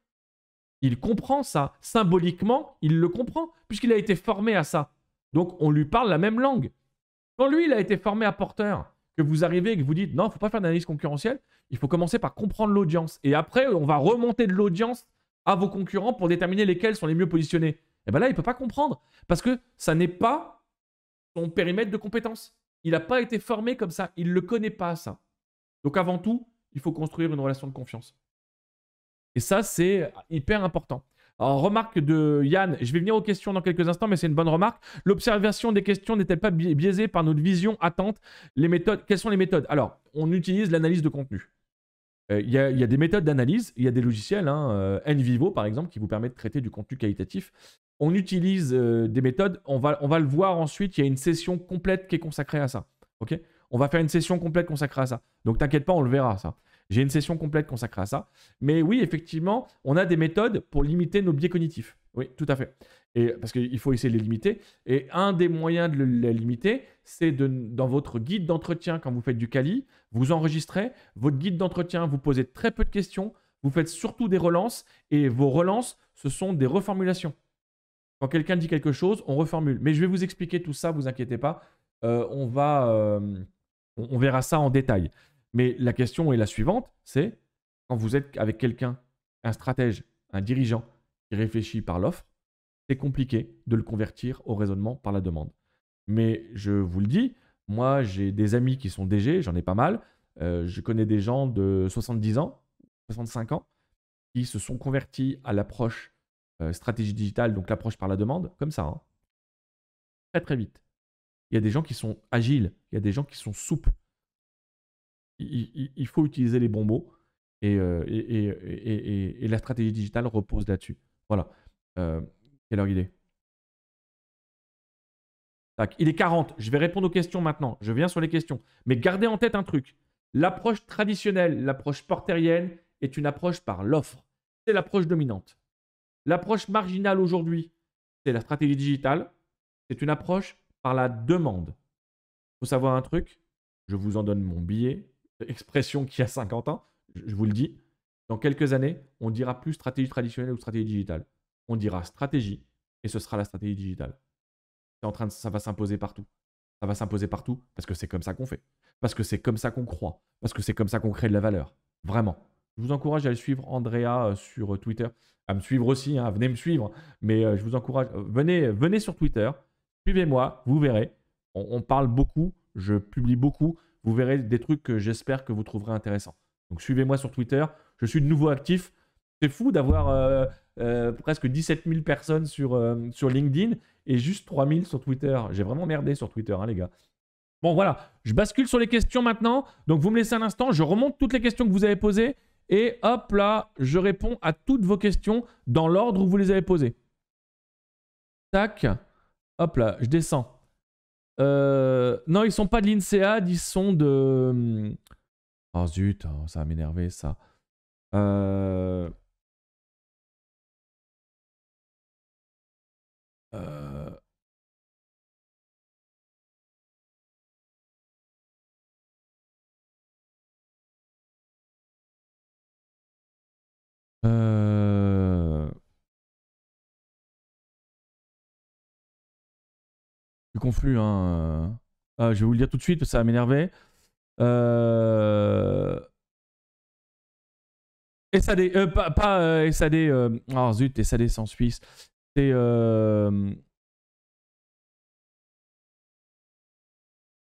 Il comprend ça. Symboliquement, il le comprend, puisqu'il a été formé à ça. Donc on lui parle la même langue. Quand lui, il a été formé à porteur, que vous arrivez et que vous dites non, il ne faut pas faire d'analyse concurrentielle, il faut commencer par comprendre l'audience. Et après, on va remonter de l'audience à vos concurrents pour déterminer lesquels sont les mieux positionnés. Et bien là, il ne peut pas comprendre, parce que ça n'est pas son périmètre de compétence. Il n'a pas été formé comme ça. Il ne le connaît pas, ça. Donc avant tout, il faut construire une relation de confiance. Et ça, c'est hyper important. Alors, remarque de Yann, je vais venir aux questions dans quelques instants, mais c'est une bonne remarque. L'observation des questions n'est-elle pas biaisée par notre vision, attente, les méthodes Quelles sont les méthodes Alors, on utilise l'analyse de contenu. Euh, il y, a, des méthodes d'analyse, il y a des logiciels, NVivo hein, euh, par exemple, qui vous permet de traiter du contenu qualitatif. On utilise euh, des méthodes, on va, on va le voir ensuite, il y a une session complète qui est consacrée à ça. on va faire une session complète consacrée à ça. Donc t'inquiète pas, on le verra ça. J'ai une session complète consacrée à ça. Mais oui, effectivement, on a des méthodes pour limiter nos biais cognitifs. Oui, tout à fait parce qu'il faut essayer de les limiter. Et un des moyens de les limiter, c'est dans votre guide d'entretien, quand vous faites du Cali, vous enregistrez votre guide d'entretien, vous posez très peu de questions, vous faites surtout des relances, et vos relances, ce sont des reformulations. Quand quelqu'un dit quelque chose, on reformule. Mais je vais vous expliquer tout ça, vous inquiétez pas. Euh, on, va, euh, on verra ça en détail. Mais la question est la suivante, c'est quand vous êtes avec quelqu'un, un stratège, un dirigeant qui réfléchit par l'offre, c'est compliqué de le convertir au raisonnement par la demande. Mais je vous le dis, moi j'ai des amis qui sont DG, j'en ai pas mal. Euh, je connais des gens de 70 ans, 65 ans, qui se sont convertis à l'approche euh, stratégie digitale, donc l'approche par la demande, comme ça. Hein. Très très vite. Il y a des gens qui sont agiles, il y a des gens qui sont souples. Il, faut utiliser les bons mots euh, et, et, et la stratégie digitale repose là-dessus. Voilà. Quelle heure il est il est 40. Je vais répondre aux questions maintenant. Je viens sur les questions. Mais gardez en tête un truc. L'approche traditionnelle, l'approche portérienne, est une approche par l'offre. C'est l'approche dominante. L'approche marginale aujourd'hui, c'est la stratégie digitale. C'est une approche par la demande. Il faut savoir un truc. Je vous en donne mon billet, expression qui a 50 ans, je vous le dis. Dans quelques années, on dira plus stratégie traditionnelle ou stratégie digitale on dira stratégie, et ce sera la stratégie digitale. C'est en train ça va s'imposer partout. Ça va s'imposer partout parce que c'est comme ça qu'on fait, parce que c'est comme ça qu'on croit, parce que c'est comme ça qu'on crée de la valeur. Vraiment. Je vous encourage à le suivre, Andrea, euh, sur euh, Twitter. À me suivre aussi, hein, venez me suivre. Mais euh, je vous encourage, venez, venez sur Twitter, suivez-moi, vous verrez. On, on, parle beaucoup, je publie beaucoup. Vous verrez des trucs que j'espère que vous trouverez intéressants. Donc suivez-moi sur Twitter. Je suis de nouveau actif. C'est fou d'avoir euh, euh, presque 17 000 personnes euh, sur, LinkedIn et juste 3 000 sur Twitter. J'ai vraiment merdé sur Twitter, hein, les gars. Bon, voilà. Je bascule sur les questions maintenant. Donc, vous me laissez un instant. Je remonte toutes les questions que vous avez posées. Et hop là, je réponds à toutes vos questions dans l'ordre où vous les avez posées. Tac. Hop là, je descends. non, ils sont pas de l'INSEAD, ils sont de... Hum, oh zut, oh, ça va m'énerver ça. Euh... Euh... Euh... hein. Euh. Ah, je vais vous le dire tout de suite ça va m'énerver. Euh. SAD, euh, pas, SAD, euh, oh, zut, SAD sans Suisse. C'est. Euh,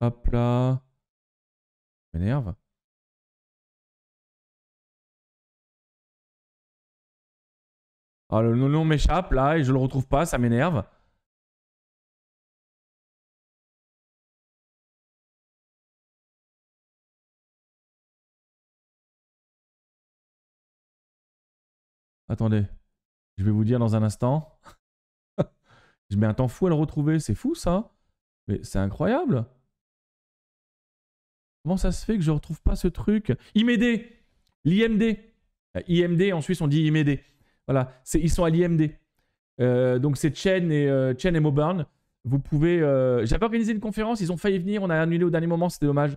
hop là. m'énerve. Ah, le nom m'échappe là et je le retrouve pas, ça m'énerve. Attendez. Je vais vous dire dans un instant. je mets un temps fou à le retrouver, c'est fou ça. Mais c'est incroyable. Comment ça se fait que je retrouve pas ce truc IMD L'IMD euh, IMD, en Suisse on dit IMD. Voilà, ils sont à l'IMD. Euh, donc c'est Chen et, euh, et Moburn. Vous pouvez... J'avais organisé une conférence, ils ont failli venir, on a annulé au dernier moment, c'était dommage.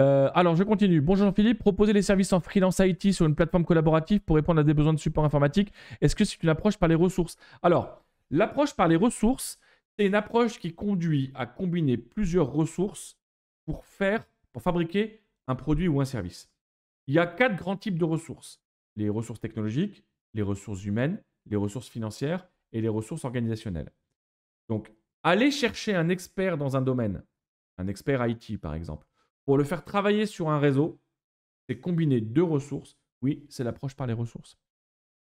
Euh, alors, je continue. Bonjour Jean-Philippe. Proposer les services en freelance IT sur une plateforme collaborative pour répondre à des besoins de support informatique, est-ce que c'est une approche par les ressources Alors, l'approche par les ressources, c'est une approche qui conduit à combiner plusieurs ressources pour faire, pour fabriquer un produit ou un service. Il y a quatre grands types de ressources les ressources technologiques, les ressources humaines, les ressources financières et les ressources organisationnelles. Donc, aller chercher un expert dans un domaine, un expert IT par exemple, pour le faire travailler sur un réseau, c'est combiner deux ressources. Oui, c'est l'approche par les ressources.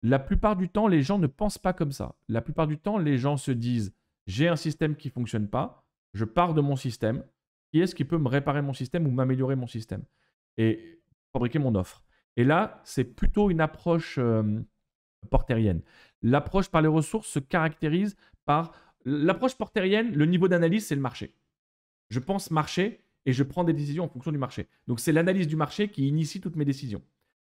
La plupart du temps, les gens ne pensent pas comme ça. La plupart du temps, les gens se disent j'ai un système qui ne fonctionne pas, je pars de mon système. Qui est-ce qui peut me réparer mon système ou m'améliorer mon système Et fabriquer mon offre. Et là, c'est plutôt une approche euh, portérienne. L'approche par les ressources se caractérise par. L'approche portérienne, le niveau d'analyse, c'est le marché. Je pense marché, et je prends des décisions en fonction du marché. Donc c'est l'analyse du marché qui initie toutes mes décisions.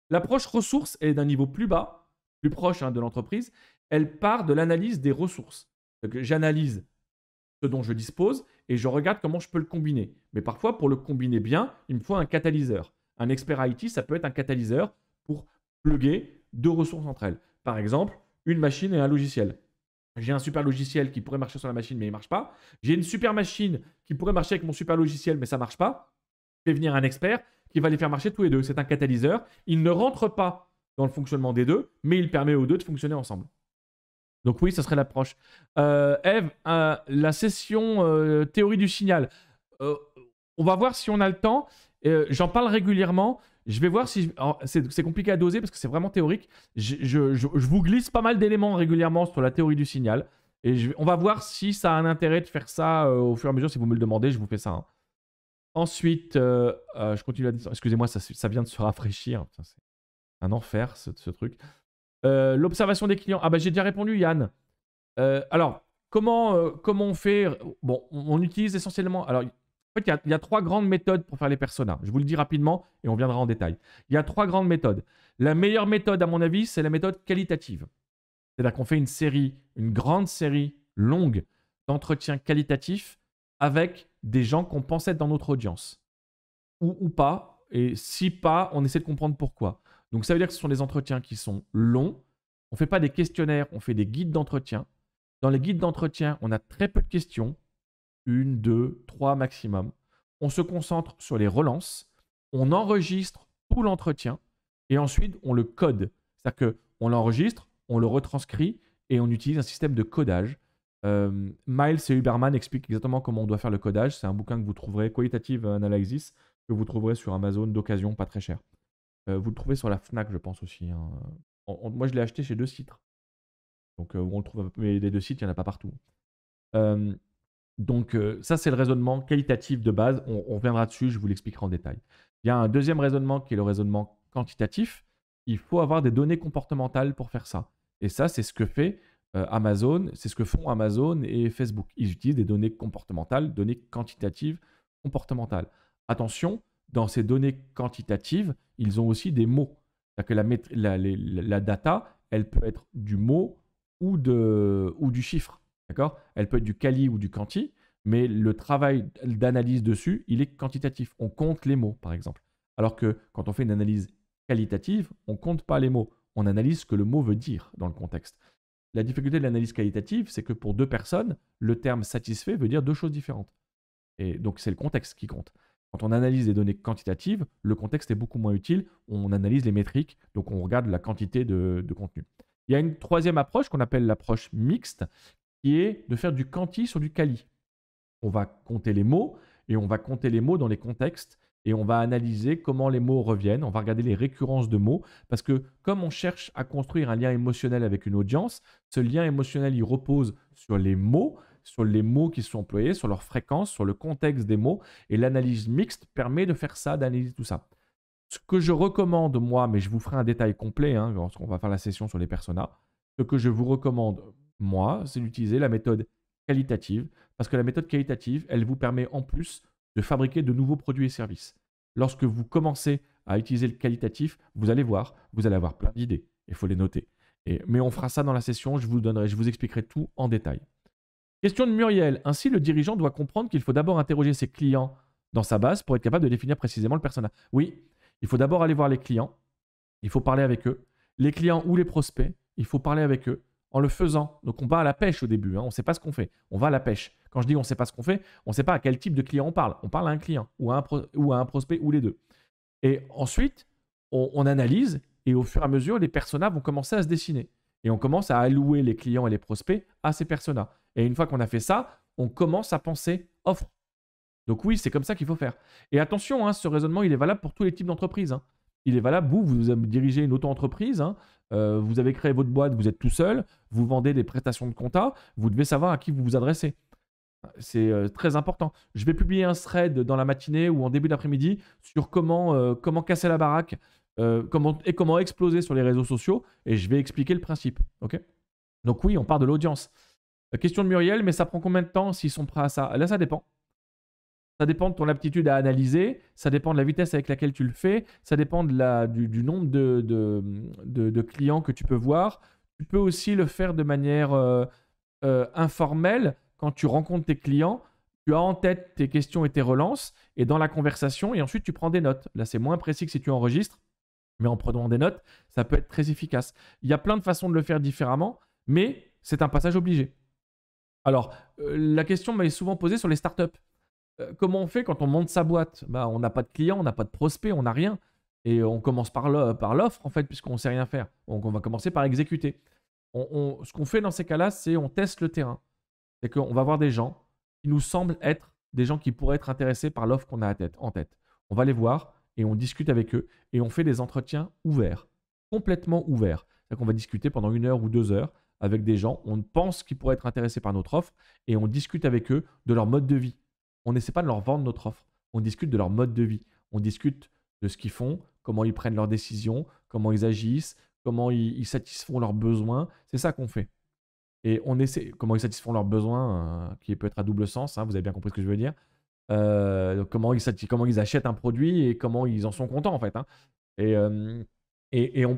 L'approche ressources est d'un niveau plus bas, plus proche hein, de l'entreprise. Elle part de l'analyse des ressources. J'analyse ce dont je dispose et je regarde comment je peux le combiner. Mais parfois, pour le combiner bien, il me faut un catalyseur. Un expert IT, ça peut être un catalyseur pour pluguer deux ressources entre elles. Par exemple, une machine et un logiciel. J'ai un super logiciel qui pourrait marcher sur la machine, mais il ne marche pas. J'ai une super machine qui pourrait marcher avec mon super logiciel, mais ça ne marche pas. Je vais venir un expert qui va les faire marcher tous les deux. C'est un catalyseur. Il ne rentre pas dans le fonctionnement des deux, mais il permet aux deux de fonctionner ensemble. Donc oui, ça serait l'approche. Euh, Eve, euh, la session euh, théorie du signal. Euh, on va voir si on a le temps. Euh, j'en parle régulièrement. Je vais voir si. C'est compliqué à doser parce que c'est vraiment théorique. Je, vous glisse pas mal d'éléments régulièrement sur la théorie du signal. Et on va voir si ça a un intérêt de faire ça euh, au fur et à mesure. Si vous me le demandez, je vous fais ça. Hein. Ensuite, euh, je continue à dire. Excusez-moi, ça, vient de se rafraîchir. C'est un enfer, ce, ce truc. L'observation des clients. Ah, bah, j'ai déjà répondu, Yann. alors, comment, comment on fait Bon, on, on utilise essentiellement. Alors, en fait, il y, a, trois grandes méthodes pour faire les personas. Je vous le dis rapidement et on viendra en détail. Il y a trois grandes méthodes. La meilleure méthode, à mon avis, c'est la méthode qualitative. C'est-à-dire qu'on fait une série, une grande série longue d'entretiens qualitatifs avec des gens qu'on pensait être dans notre audience. Ou, ou pas. Et si pas, on essaie de comprendre pourquoi. Donc ça veut dire que ce sont des entretiens qui sont longs. On ne fait pas des questionnaires, on fait des guides d'entretien. Dans les guides d'entretien, on a très peu de questions une, deux, trois maximum. On se concentre sur les relances, on enregistre tout l'entretien et ensuite on le code. C'est-à-dire qu'on l'enregistre, on le retranscrit et on utilise un système de codage. Euh, Miles et Huberman expliquent exactement comment on doit faire le codage. C'est un bouquin que vous trouverez, Qualitative Analysis, que vous trouverez sur Amazon d'occasion, pas très cher. Euh, vous le trouvez sur la Fnac, je pense aussi. Hein. moi, je l'ai acheté chez deux sites. Donc, euh, on le trouve, mais les deux sites, il n'y en a pas partout. Donc euh, ça, c'est le raisonnement qualitatif de base. On, reviendra dessus, je vous l'expliquerai en détail. Il y a un deuxième raisonnement qui est le raisonnement quantitatif. Il faut avoir des données comportementales pour faire ça. Et ça, c'est ce que fait euh, Amazon, c'est ce que font Amazon et Facebook. Ils utilisent des données comportementales, données quantitatives, comportementales. Attention, dans ces données quantitatives, ils ont aussi des mots. C'est-à-dire que la, la data, elle peut être du mot ou, de, ou du chiffre. D'accord Elle peut être du quali ou du quanti, mais le travail d'analyse dessus, il est quantitatif. On compte les mots, par exemple. Alors que quand on fait une analyse qualitative, on ne compte pas les mots. On analyse ce que le mot veut dire dans le contexte. La difficulté de l'analyse qualitative, c'est que pour deux personnes, le terme satisfait veut dire deux choses différentes. Et donc c'est le contexte qui compte. Quand on analyse des données quantitatives, le contexte est beaucoup moins utile. On analyse les métriques, donc on regarde la quantité de contenu. Il y a une troisième approche qu'on appelle l'approche mixte, est de faire du quanti sur du quali On va compter les mots et on va compter les mots dans les contextes et on va analyser comment les mots reviennent, on va regarder les récurrences de mots, parce que comme on cherche à construire un lien émotionnel avec une audience, ce lien émotionnel, il repose sur les mots, sur les mots qui sont employés, sur leur fréquence, sur le contexte des mots, et l'analyse mixte permet de faire ça, d'analyser tout ça. Ce que je recommande, moi, mais je vous ferai un détail complet hein, lorsqu'on va faire la session sur les personas, ce que je vous recommande, moi, c'est d'utiliser la méthode qualitative, parce que la méthode qualitative, elle vous permet en plus de fabriquer de nouveaux produits et services. Lorsque vous commencez à utiliser le qualitatif, vous allez voir, vous allez avoir plein d'idées, il faut les noter. mais on fera ça dans la session, je vous donnerai, je vous expliquerai tout en détail. Question de Muriel. Ainsi, le dirigeant doit comprendre qu'il faut d'abord interroger ses clients dans sa base pour être capable de définir précisément le personnage. Oui, il faut d'abord aller voir les clients, il faut parler avec eux. Les clients ou les prospects, il faut parler avec eux en le faisant. Donc on va à la pêche au début, hein. on ne sait pas ce qu'on fait, on va à la pêche. Quand je dis on ne sait pas ce qu'on fait, on ne sait pas à quel type de client on parle. On parle à un client ou à un, prospect ou les deux. Et ensuite, on, analyse et au fur et à mesure, les personas vont commencer à se dessiner. Et on commence à allouer les clients et les prospects à ces personas. Et une fois qu'on a fait ça, on commence à penser offre. Donc oui, c'est comme ça qu'il faut faire. Et attention, hein, ce raisonnement, il est valable pour tous les types d'entreprises. Hein il est valable. Vous, vous dirigez une auto-entreprise, hein. euh, vous avez créé votre boîte, vous êtes tout seul, vous vendez des prestations de compta, vous devez savoir à qui vous vous adressez. C'est euh, très important. Je vais publier un thread dans la matinée ou en début d'après-midi sur comment, euh, comment casser la baraque comment, et comment exploser sur les réseaux sociaux et je vais expliquer le principe. ok Donc oui, on part de l'audience. Question de Muriel, mais ça prend combien de temps s'ils sont prêts à ça Là, ça dépend. Ça dépend de ton aptitude à analyser, ça dépend de la vitesse avec laquelle tu le fais, ça dépend de la, du, nombre de, clients que tu peux voir. Tu peux aussi le faire de manière euh, euh, informelle quand tu rencontres tes clients. Tu as en tête tes questions et tes relances et dans la conversation et ensuite tu prends des notes. Là, c'est moins précis que si tu enregistres, mais en prenant des notes, ça peut être très efficace. Il y a plein de façons de le faire différemment, mais c'est un passage obligé. Alors, euh, la question m'est souvent posée sur les startups. Euh, comment on fait quand on monte sa boîte bah, On n'a pas de clients, on n'a pas de prospects, on n'a rien. Et on commence par l'offre, en fait, puisqu'on ne sait rien faire. Donc on va commencer par exécuter. ce qu'on fait dans ces cas-là, c'est on teste le terrain. C'est qu'on va voir des gens qui nous semblent être des gens qui pourraient être intéressés par l'offre qu'on a à tête, en tête. On va les voir et on discute avec eux et on fait des entretiens ouverts, complètement ouverts. cest qu'on va discuter pendant une heure ou deux heures avec des gens, on pense qu'ils pourraient être intéressés par notre offre et on discute avec eux de leur mode de vie, on n'essaie pas de leur vendre notre offre. On discute de leur mode de vie. On discute de ce qu'ils font, comment ils prennent leurs décisions, comment ils agissent, comment ils, satisfont leurs besoins. C'est ça qu'on fait. Et on essaie comment ils satisfont leurs besoins, euh, qui peut être à double sens, hein, vous avez bien compris ce que je veux dire. Euh, comment, ils, comment ils achètent un produit et comment ils en sont contents en fait. Hein. Et, euh,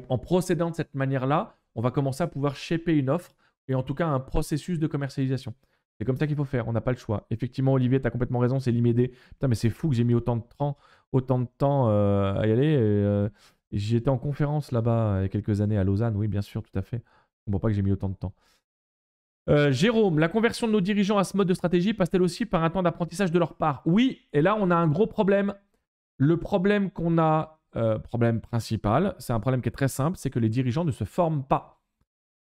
en procédant de cette manière-là, on va commencer à pouvoir shaper une offre et en tout cas un processus de commercialisation. C'est comme ça qu'il faut faire, on n'a pas le choix. Effectivement, Olivier, tu as complètement raison, c'est l'IMED. Putain, mais c'est fou que j'ai mis autant de temps, autant de temps euh, à y aller. Euh, J'étais en conférence là-bas il y a quelques années à Lausanne, oui, bien sûr, tout à fait. On ne voit pas que j'ai mis autant de temps. Euh, Jérôme, la conversion de nos dirigeants à ce mode de stratégie passe-t-elle aussi par un temps d'apprentissage de leur part Oui, et là on a un gros problème. Le problème qu'on a, euh, problème principal, c'est un problème qui est très simple, c'est que les dirigeants ne se forment pas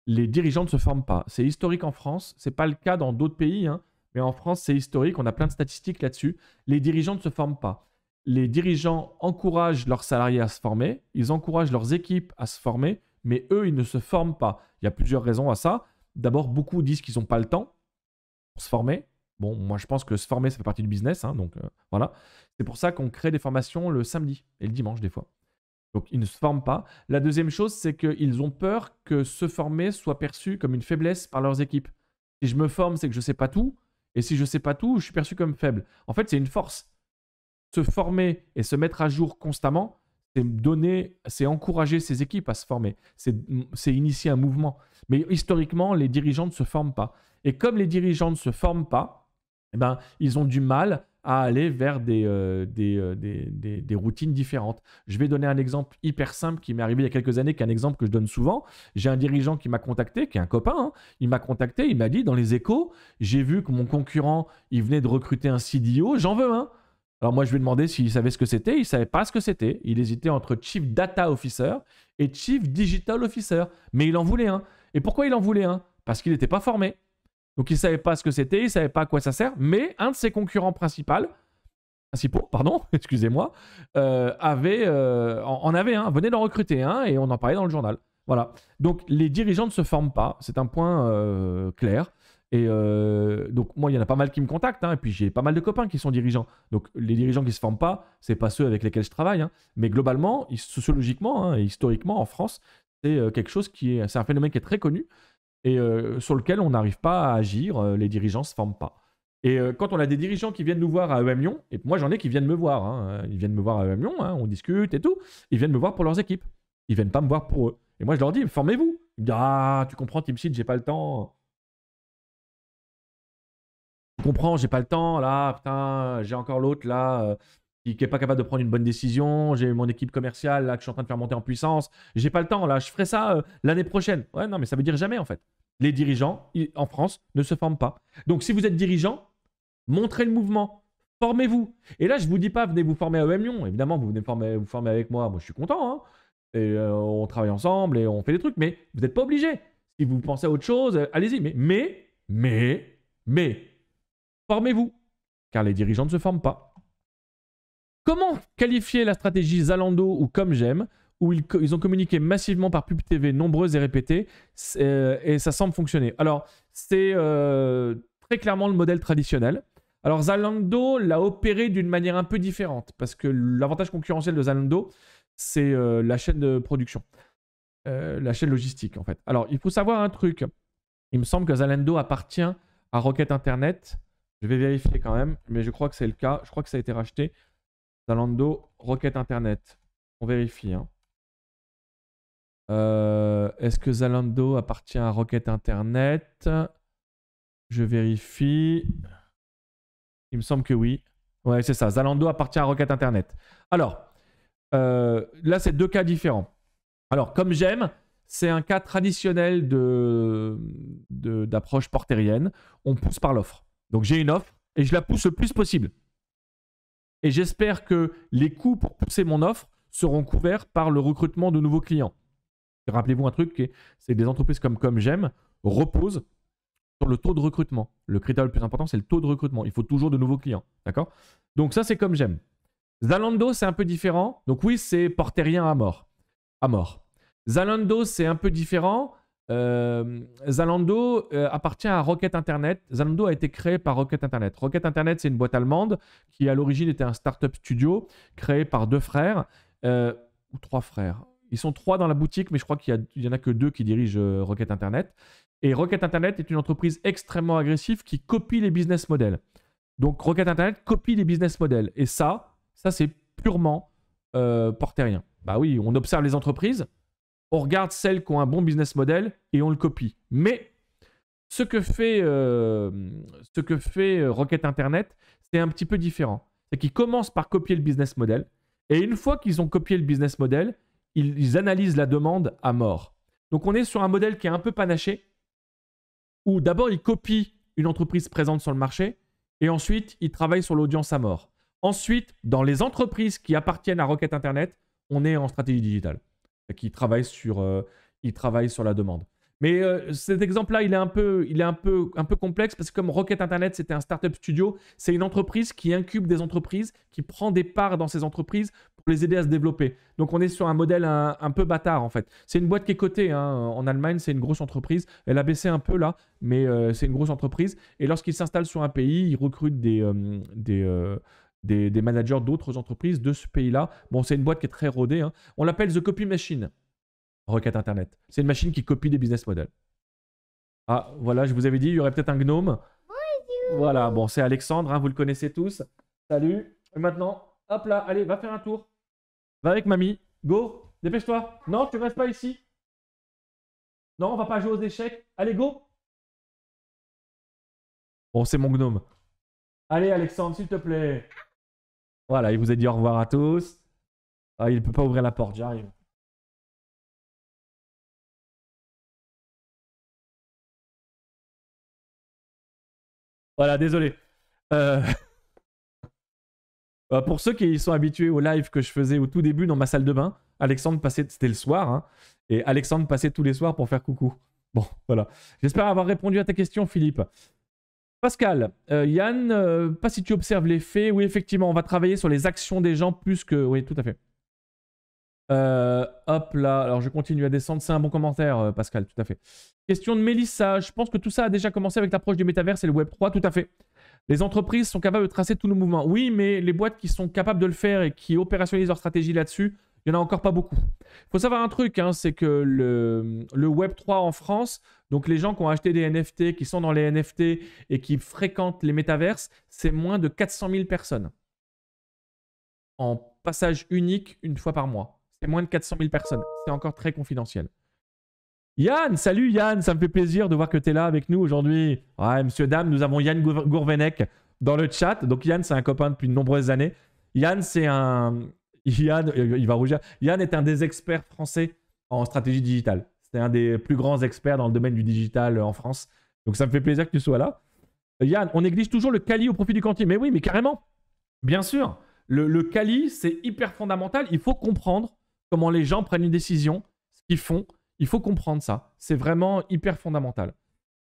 les dirigeants ne se forment pas. C'est historique en France, c'est pas le cas dans d'autres pays, hein, mais en France c'est historique, on a plein de statistiques là-dessus. Les dirigeants ne se forment pas. Les dirigeants encouragent leurs salariés à se former, ils encouragent leurs équipes à se former, mais eux, ils ne se forment pas. Il y a plusieurs raisons à ça. D'abord, beaucoup disent qu'ils n'ont pas le temps pour se former. Bon, moi je pense que se former, ça fait partie du business, hein, donc euh, voilà. C'est pour ça qu'on crée des formations le samedi et le dimanche des fois. Donc ils ne se forment pas. La deuxième chose, c'est qu'ils ont peur que se former soit perçu comme une faiblesse par leurs équipes. Si je me forme, c'est que je ne sais pas tout. Et si je ne sais pas tout, je suis perçu comme faible. En fait, c'est une force. Se former et se mettre à jour constamment, c'est donner, c'est encourager ses équipes à se former. C'est initier un mouvement. Mais historiquement, les dirigeants ne se forment pas. Et comme les dirigeants ne se forment pas, eh ben, ils ont du mal à aller vers euh, euh, des, des, routines différentes. Je vais donner un exemple hyper simple qui m'est arrivé il y a quelques années, qui est un exemple que je donne souvent. J'ai un dirigeant qui m'a contacté, qui est un copain, hein. il m'a contacté, il m'a dit dans les échos, j'ai vu que mon concurrent, il venait de recruter un CDO, j'en veux un. Alors moi, je lui ai demandé s'il savait ce que c'était, il ne savait pas ce que c'était. Il hésitait entre Chief Data Officer et Chief Digital Officer, mais il en voulait un. Et pourquoi il en voulait un Parce qu'il n'était pas formé. Donc il ne savait pas ce que c'était, il ne savait pas à quoi ça sert, mais un de ses concurrents principaux, principaux pardon, excusez-moi, euh, avait, euh, en, avait un, venait d'en recruter un et on en parlait dans le journal. Voilà. Donc les dirigeants ne se forment pas, c'est un point euh, clair. Et donc moi, il y en a pas mal qui me contactent, hein, et puis j'ai pas mal de copains qui sont dirigeants. Donc les dirigeants qui ne se forment pas, ce n'est pas ceux avec lesquels je travaille, hein. mais globalement, sociologiquement hein, et historiquement en France, c'est quelque chose qui est, c'est un phénomène qui est très connu et euh, sur lequel on n'arrive pas à agir, euh, les dirigeants ne se forment pas. Et euh, quand on a des dirigeants qui viennent nous voir à EM Lyon, et moi j'en ai qui viennent me voir, hein, ils viennent me voir à EM Lyon, hein, on discute et tout, ils viennent me voir pour leurs équipes. Ils viennent pas me voir pour eux. Et moi je leur dis, formez-vous. Ils disent, ah, tu comprends, Team je j'ai pas le temps. Tu comprends, j'ai pas le temps, là, putain, j'ai encore l'autre, là qui n'est pas capable de prendre une bonne décision, j'ai mon équipe commerciale là que je suis en train de faire monter en puissance, j'ai pas le temps là, je ferai ça euh, l'année prochaine. Ouais, non, mais ça veut dire jamais en fait. Les dirigeants en France ne se forment pas. Donc si vous êtes dirigeant, montrez le mouvement, formez-vous. Et là, je vous dis pas, venez vous former à EM Évidemment, vous venez vous former avec moi, moi je suis content. Hein. et euh, on travaille ensemble et on fait des trucs, mais vous n'êtes pas obligé. Si vous pensez à autre chose, euh, allez-y. mais, mais, mais, formez-vous. Car les dirigeants ne se forment pas. Comment qualifier la stratégie Zalando ou Comme J'aime où ils, ont communiqué massivement par Pub TV, nombreuses et répétées, euh, et ça semble fonctionner. Alors, c'est euh, très clairement le modèle traditionnel. Alors, Zalando l'a opéré d'une manière un peu différente, parce que l'avantage concurrentiel de Zalando, c'est euh, la chaîne de production, la chaîne logistique, en fait. Alors, il faut savoir un truc. Il me semble que Zalando appartient à Rocket Internet. Je vais vérifier quand même, mais je crois que c'est le cas. Je crois que ça a été racheté. Zalando, Rocket internet. On vérifie. Hein. Euh, est-ce que Zalando appartient à Rocket Internet Je vérifie. Il me semble que oui. Ouais, c'est ça. Zalando appartient à Rocket Internet. Alors, euh, là, c'est deux cas différents. Alors, comme j'aime, c'est un cas traditionnel d'approche de, d'approche portérienne. On pousse par l'offre. Donc, j'ai une offre et je la pousse le plus possible. Et j'espère que les coûts pour pousser mon offre seront couverts par le recrutement de nouveaux clients. Rappelez-vous un truc, c'est des entreprises comme Comme J'aime reposent sur le taux de recrutement. Le critère le plus important, c'est le taux de recrutement. Il faut toujours de nouveaux clients. D'accord Donc ça, c'est Comme J'aime. Zalando, c'est un peu différent. Donc oui, c'est rien à mort. À mort. Zalando, c'est un peu différent. Euh, Zalando euh, appartient à Rocket Internet. Zalando a été créé par Rocket Internet. Rocket Internet, c'est une boîte allemande qui, à l'origine, était un startup studio créé par deux frères euh, ou trois frères. Ils sont trois dans la boutique, mais je crois qu'il n'y en a que deux qui dirigent Rocket Internet. Et Rocket Internet est une entreprise extrêmement agressive qui copie les business models. Donc Rocket Internet copie les business models. Et ça, ça c'est purement rien Bah oui, on observe les entreprises, on regarde celles qui ont un bon business model et on le copie. Mais ce que fait, euh, ce que fait euh, Rocket Internet, c'est un petit peu différent. C'est qu'ils commencent par copier le business model. Et une fois qu'ils ont copié le business model, ils, ils, analysent la demande à mort. Donc on est sur un modèle qui est un peu panaché, où d'abord ils copient une entreprise présente sur le marché, et ensuite ils travaillent sur l'audience à mort. Ensuite, dans les entreprises qui appartiennent à Rocket Internet, on est en stratégie digitale qui travaille sur, euh, il travaille sur la demande. Mais euh, cet exemple-là, il est, un peu, il est un, peu, un peu complexe parce que comme Rocket Internet, c'était un startup studio, c'est une entreprise qui incube des entreprises, qui prend des parts dans ces entreprises pour les aider à se développer. Donc on est sur un modèle un, peu bâtard en fait. C'est une boîte qui est cotée hein, en Allemagne, c'est une grosse entreprise. Elle a baissé un peu là, mais euh, c'est une grosse entreprise. Et lorsqu'ils s'installent sur un pays, ils recrutent des, des des, managers d'autres entreprises de ce pays-là. Bon, c'est une boîte qui est très rodée. Hein. On l'appelle The Copy Machine, requête Internet. C'est une machine qui copie des business models. Ah, voilà, je vous avais dit, il y aurait peut-être un gnome. Voilà, bon, c'est Alexandre, hein, vous le connaissez tous. Salut. Et maintenant, hop là, allez, va faire un tour. Va avec mamie. Go, dépêche-toi. Non, tu ne restes pas ici. Non, on va pas jouer aux échecs. Allez, go. Bon, c'est mon gnome. Allez, Alexandre, s'il te plaît. Voilà, il vous a dit au revoir à tous. Ah, il ne peut pas ouvrir la porte, j'arrive. Voilà, désolé. Euh, bah, pour ceux qui sont habitués au live que je faisais au tout début dans ma salle de bain, Alexandre passait, c'était le soir, hein, et Alexandre passait tous les soirs pour faire coucou. Bon, voilà. J'espère avoir répondu à ta question, Philippe. Pascal, euh, Yann, euh, pas si tu observes les faits. Oui, effectivement, on va travailler sur les actions des gens plus que. Oui, tout à fait. Euh, hop là, alors je continue à descendre. C'est un bon commentaire, Pascal, tout à fait. Question de Mélissa. Je pense que tout ça a déjà commencé avec l'approche du métaverse et le Web3, tout à fait. Les entreprises sont capables de tracer tous nos mouvements. Oui, mais les boîtes qui sont capables de le faire et qui opérationnalisent leur stratégie là-dessus il n'y en a encore pas beaucoup. Il faut savoir un truc, hein, c'est que le, Web3 en France, donc les gens qui ont acheté des NFT, qui sont dans les NFT et qui fréquentent les métaverses, c'est moins de 400 000 personnes. En passage unique, une fois par mois. C'est moins de 400 000 personnes. C'est encore très confidentiel. Yann, salut Yann, ça me fait plaisir de voir que tu es là avec nous aujourd'hui. Ouais, monsieur, dame, nous avons Yann Gourvenec dans le chat. Donc Yann, c'est un copain depuis de nombreuses années. Yann, c'est un, Yann, il va rougir. Yann est un des experts français en stratégie digitale. C'est un des plus grands experts dans le domaine du digital euh, en France. Donc ça me fait plaisir que tu sois là. Euh, Yann, on néglige toujours le Cali au profit du quanti. Mais oui, mais carrément. Bien sûr. Le, le c'est hyper fondamental. Il faut comprendre comment les gens prennent une décision, ce qu'ils font. Il faut comprendre ça. C'est vraiment hyper fondamental.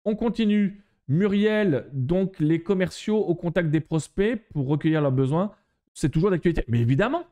On continue. Muriel, donc les commerciaux au contact des prospects pour recueillir leurs besoins, c'est toujours d'actualité. Mais évidemment,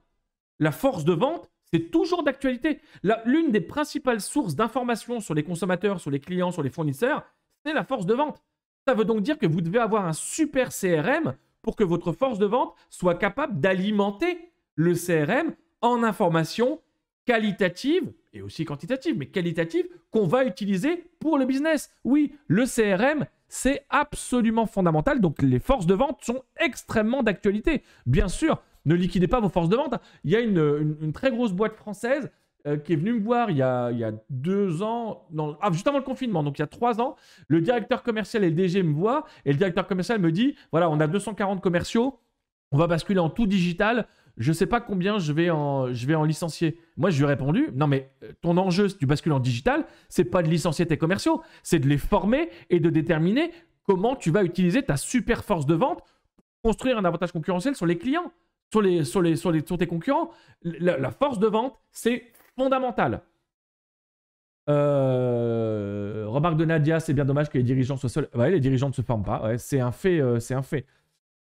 la force de vente, c'est toujours d'actualité. L'une des principales sources d'informations sur les consommateurs, sur les clients, sur les fournisseurs, c'est la force de vente. Ça veut donc dire que vous devez avoir un super CRM pour que votre force de vente soit capable d'alimenter le CRM en informations qualitatives et aussi quantitatives, mais qualitatives qu'on va utiliser pour le business. Oui, le CRM, c'est absolument fondamental. Donc les forces de vente sont extrêmement d'actualité. Bien sûr, ne liquidez pas vos forces de vente. Il y a une, très grosse boîte française euh, qui est venue me voir il y a, deux ans, ah, juste avant le confinement, donc il y a trois ans. Le directeur commercial et le DG me voient et le directeur commercial me dit voilà, on a 240 commerciaux, on va basculer en tout digital. Je ne sais pas combien je vais, en, licencier. Moi, je lui ai répondu non, mais euh, ton enjeu, si tu bascules en digital, c'est pas de licencier tes commerciaux, c'est de les former et de déterminer comment tu vas utiliser ta super force de vente pour construire un avantage concurrentiel sur les clients sur, les, sur, les, sur, tes concurrents. La, force de vente, c'est fondamental. Euh, remarque de Nadia, c'est bien dommage que les dirigeants soient seuls. les dirigeants ne se forment pas. c'est un fait. Euh, c'est un fait.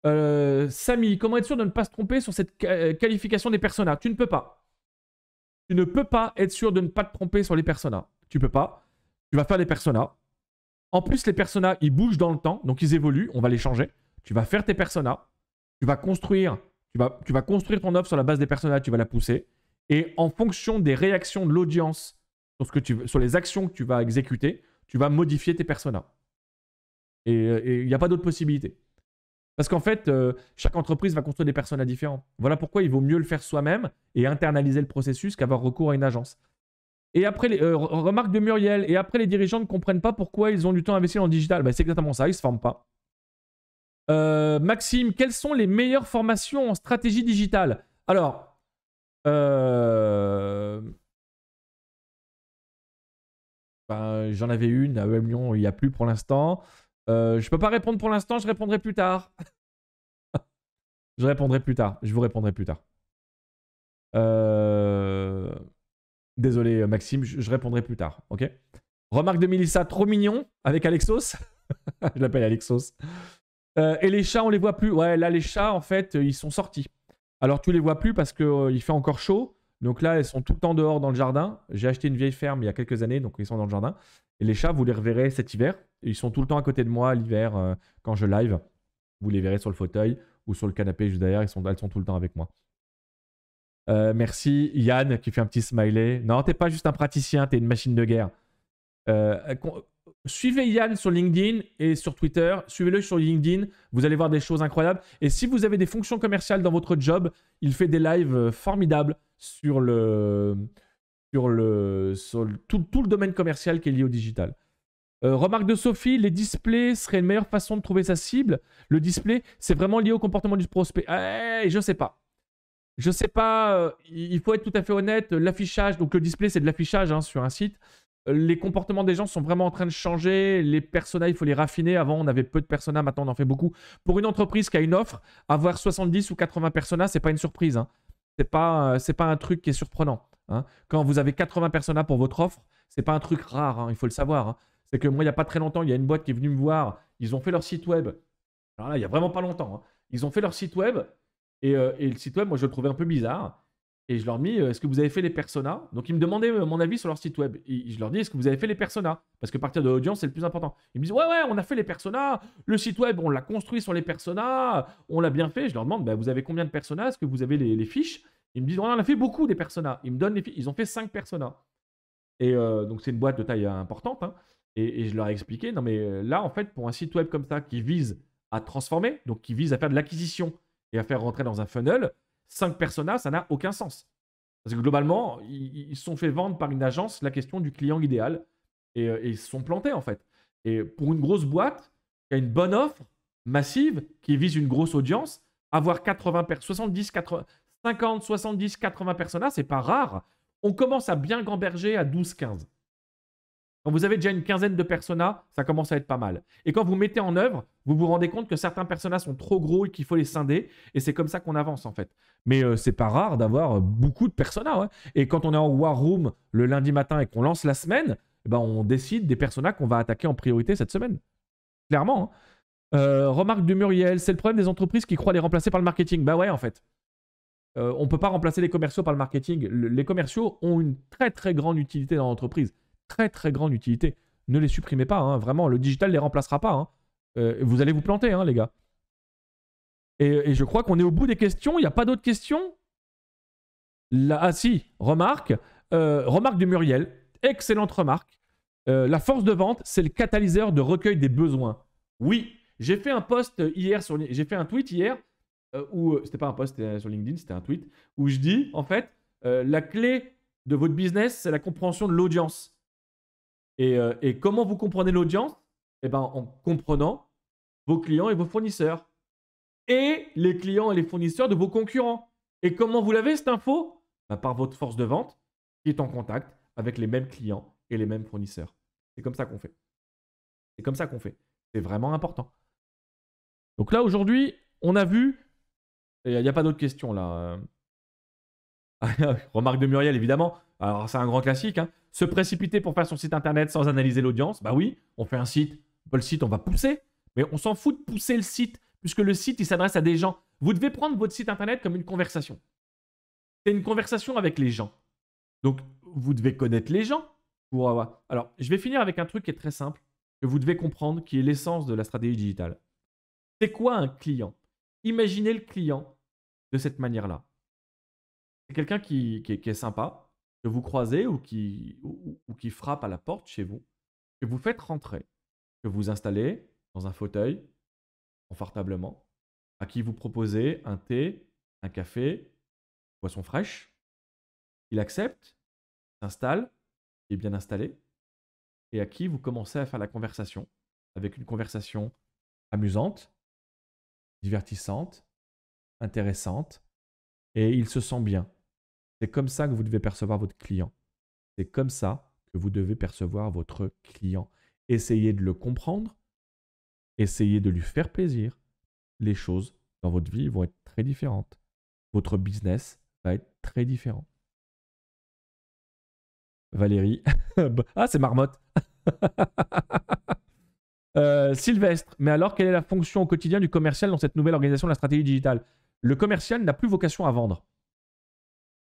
Euh, Samy, comment être sûr de ne pas se tromper sur cette qualification des personas Tu ne peux pas. Tu ne peux pas être sûr de ne pas te tromper sur les personas. Tu peux pas. Tu vas faire les personas. En plus, les personas, ils bougent dans le temps, donc ils évoluent. On va les changer. Tu vas faire tes personas. Tu vas construire tu vas, construire ton offre sur la base des personnages, tu vas la pousser. Et en fonction des réactions de l'audience sur, ce que tu, sur les actions que tu vas exécuter, tu vas modifier tes personas. Et euh, il n'y a pas d'autre possibilité. Parce qu'en fait, euh, chaque entreprise va construire des personas différents. Voilà pourquoi il vaut mieux le faire soi-même et internaliser le processus qu'avoir recours à une agence. Et après, les, euh, remarque de Muriel, et après les dirigeants ne comprennent pas pourquoi ils ont du temps à investir en digital. Ben, c'est exactement ça, ils ne se forment pas. Euh, Maxime, quelles sont les meilleures formations en stratégie digitale Alors, euh, ben, j'en avais une à Lyon, il n'y a plus pour l'instant. Euh, je ne peux pas répondre pour l'instant, je répondrai plus tard. je répondrai plus tard, je vous répondrai plus tard. Désolé Maxime, je, répondrai plus tard, ok Remarque de Milissa, trop mignon, avec Alexos. je l'appelle Alexos. Euh, et les chats, on les voit plus. Ouais, là, les chats, en fait, euh, ils sont sortis. Alors, tu les vois plus parce qu'il euh, fait encore chaud. Donc là, elles sont tout le temps dehors dans le jardin. J'ai acheté une vieille ferme il y a quelques années, donc ils sont dans le jardin. Et les chats, vous les reverrez cet hiver. Ils sont tout le temps à côté de moi l'hiver quand je live. Vous les verrez sur le fauteuil ou sur le canapé juste derrière. Ils sont, elles sont tout le temps avec moi. merci Yann qui fait un petit smiley. Non, t'es pas juste un praticien, t'es une machine de guerre. Suivez Yann sur LinkedIn et sur Twitter. Suivez-le sur LinkedIn. Vous allez voir des choses incroyables. Et si vous avez des fonctions commerciales dans votre job, il fait des lives euh, formidables sur le, sur le, tout, le domaine commercial qui est lié au digital. Euh, remarque de Sophie, les displays seraient une meilleure façon de trouver sa cible. Le display, c'est vraiment lié au comportement du prospect. Eh, je ne sais pas. Je ne sais pas. Euh, il faut être tout à fait honnête. L'affichage, donc le display, c'est de l'affichage hein, sur un site les comportements des gens sont vraiment en train de changer. Les personas, il faut les raffiner. Avant, on avait peu de personas, maintenant on en fait beaucoup. Pour une entreprise qui a une offre, avoir 70 ou 80 personas, c'est pas une surprise. Hein. C'est pas, euh, pas un truc qui est surprenant. Hein. Quand vous avez 80 personas pour votre offre, n'est pas un truc rare. Hein. il faut le savoir. C'est que moi, il y a pas très longtemps, il y a une boîte qui est venue me voir. Ils ont fait leur site web. là, il n'y a vraiment pas longtemps. Ils ont fait leur site web euh, et le site web, moi, je le trouvais un peu bizarre. Et je leur dis, euh, est-ce que vous avez fait les personas Donc, ils me demandaient euh, mon avis sur leur site web. je leur dis, est-ce que vous avez fait les personas Parce que partir de l'audience, c'est le plus important. Ils me disent, ouais, ouais, on a fait les personas. Le site web, on l'a construit sur les personas. On l'a bien fait. Je leur demande, bah, vous avez combien de personas Est-ce que vous avez les, fiches Ils me disent, on a fait beaucoup des personas. Ils me donnent les fiches. Ils ont fait 5 personas. Et euh, donc, c'est une boîte de taille importante. Hein. et, je leur ai expliqué, non, mais là, en fait, pour un site web comme ça qui vise à transformer, donc qui vise à faire de l'acquisition et à faire rentrer dans un funnel, 5 personas, ça n'a aucun sens. Parce que globalement, ils se sont fait vendre par une agence la question du client idéal et, euh, ils se sont plantés en fait. Et pour une grosse boîte qui a une bonne offre massive, qui vise une grosse audience, avoir 80 70, 80, 50, 70, 80 personas, c'est pas rare. On commence à bien gamberger à 12, 15. Quand vous avez déjà une quinzaine de personas, ça commence à être pas mal. Et quand vous mettez en œuvre vous vous rendez compte que certains personnages sont trop gros et qu'il faut les scinder. Et c'est comme ça qu'on avance en fait. Mais euh, c'est pas rare d'avoir euh, beaucoup de personnages. Hein. Et quand on est en War Room le lundi matin et qu'on lance la semaine, eh ben on décide des personnages qu'on va attaquer en priorité cette semaine. Clairement. Hein. Euh, remarque de Muriel, c'est le problème des entreprises qui croient les remplacer par le marketing. Bah ouais, en fait. on ne peut pas remplacer les commerciaux par le marketing. les commerciaux ont une très très grande utilité dans l'entreprise. Très très grande utilité. Ne les supprimez pas, hein. vraiment. Le digital ne les remplacera pas. Hein. Euh, vous allez vous planter, hein, les gars. Et, je crois qu'on est au bout des questions. Il n'y a pas d'autres questions Ah si, remarque. Euh, remarque de Muriel. Excellente remarque. Euh, la force de vente, c'est le catalyseur de recueil des besoins. Oui, j'ai fait un post hier j'ai fait un tweet hier où c'était pas un post sur LinkedIn, c'était un tweet où je dis en fait la clé de votre business, c'est la compréhension de l'audience. et comment vous comprenez l'audience eh ben, en comprenant vos clients et vos fournisseurs. Et les clients et les fournisseurs de vos concurrents. Et comment vous l'avez cette info bah, Par votre force de vente qui est en contact avec les mêmes clients et les mêmes fournisseurs. C'est comme ça qu'on fait. C'est comme ça qu'on fait. C'est vraiment important. Donc là, aujourd'hui, on a vu. Il n'y a, pas d'autres questions là. Euh. Remarque de Muriel, évidemment. Alors, c'est un grand classique. Hein. Se précipiter pour faire son site internet sans analyser l'audience. Bah oui, on fait un site, le site, on va pousser. Mais on s'en fout de pousser le site, puisque le site, il s'adresse à des gens. Vous devez prendre votre site internet comme une conversation. C'est une conversation avec les gens. Donc, vous devez connaître les gens. Pour avoir... Alors, je vais finir avec un truc qui est très simple, que vous devez comprendre, qui est l'essence de la stratégie digitale. C'est quoi un client Imaginez le client de cette manière-là. C'est quelqu'un qui, est sympa, que vous croisez ou qui, qui frappe à la porte chez vous, et vous faites rentrer que vous installez dans un fauteuil, confortablement, à qui vous proposez un thé, un café, boisson fraîche. Il accepte, s'installe, est bien installé, et à qui vous commencez à faire la conversation, avec une conversation amusante, divertissante, intéressante, et il se sent bien. C'est comme ça que vous devez percevoir votre client. C'est comme ça que vous devez percevoir votre client essayez de le comprendre, essayez de lui faire plaisir. Les choses dans votre vie vont être très différentes. Votre business va être très différent. Valérie. ah, c'est Marmotte. Euh, Sylvestre. Mais alors, quelle est la fonction au quotidien du commercial dans cette nouvelle organisation de la stratégie digitale Le commercial n'a plus vocation à vendre.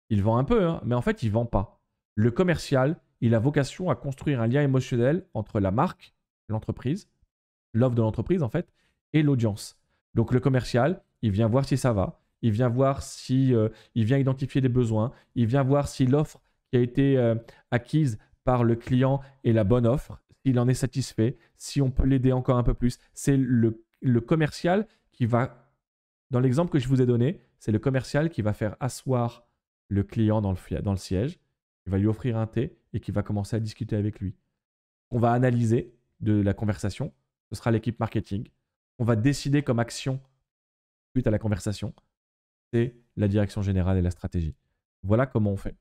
Il vend un peu, hein, mais en fait, il vend pas. Le commercial, il a vocation à construire un lien émotionnel entre la marque, l'entreprise, l'offre de l'entreprise en fait, et l'audience. Donc le commercial, il vient voir si ça va, il vient voir si euh, il vient identifier des besoins, il vient voir si l'offre qui a été euh, acquise par le client est la bonne offre, s'il en est satisfait, si on peut l'aider encore un peu plus. C'est le, commercial qui va, dans l'exemple que je vous ai donné, c'est le commercial qui va faire asseoir le client dans le siège il va lui offrir un thé et qui va commencer à discuter avec lui. On va analyser de la conversation. Ce sera l'équipe marketing. On va décider comme action suite à la conversation. C'est la direction générale et la stratégie. Voilà comment on fait.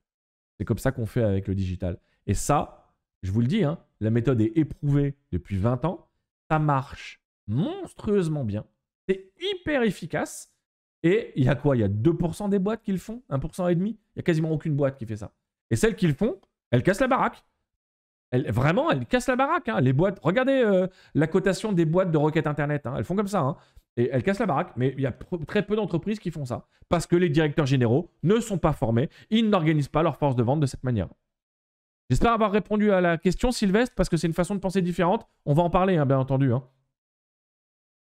C'est comme ça qu'on fait avec le digital. Et ça, je vous le dis, hein, la méthode est éprouvée depuis 20 ans. Ça marche monstrueusement bien. C'est hyper efficace. Et il y a quoi Il y a 2% des boîtes qui le font 1% et demi Il n'y a quasiment aucune boîte qui fait ça. Et celles qu'ils font, elles cassent la baraque. vraiment, elles cassent la baraque. Hein. Les boîtes, regardez euh, la cotation des boîtes de requêtes Internet. Hein. Elles font comme ça. Hein. Et elles cassent la baraque. Mais il y a très peu d'entreprises qui font ça. Parce que les directeurs généraux ne sont pas formés. Ils n'organisent pas leur force de vente de cette manière. J'espère avoir répondu à la question, Sylvestre, parce que c'est une façon de penser différente. On va en parler, bien entendu.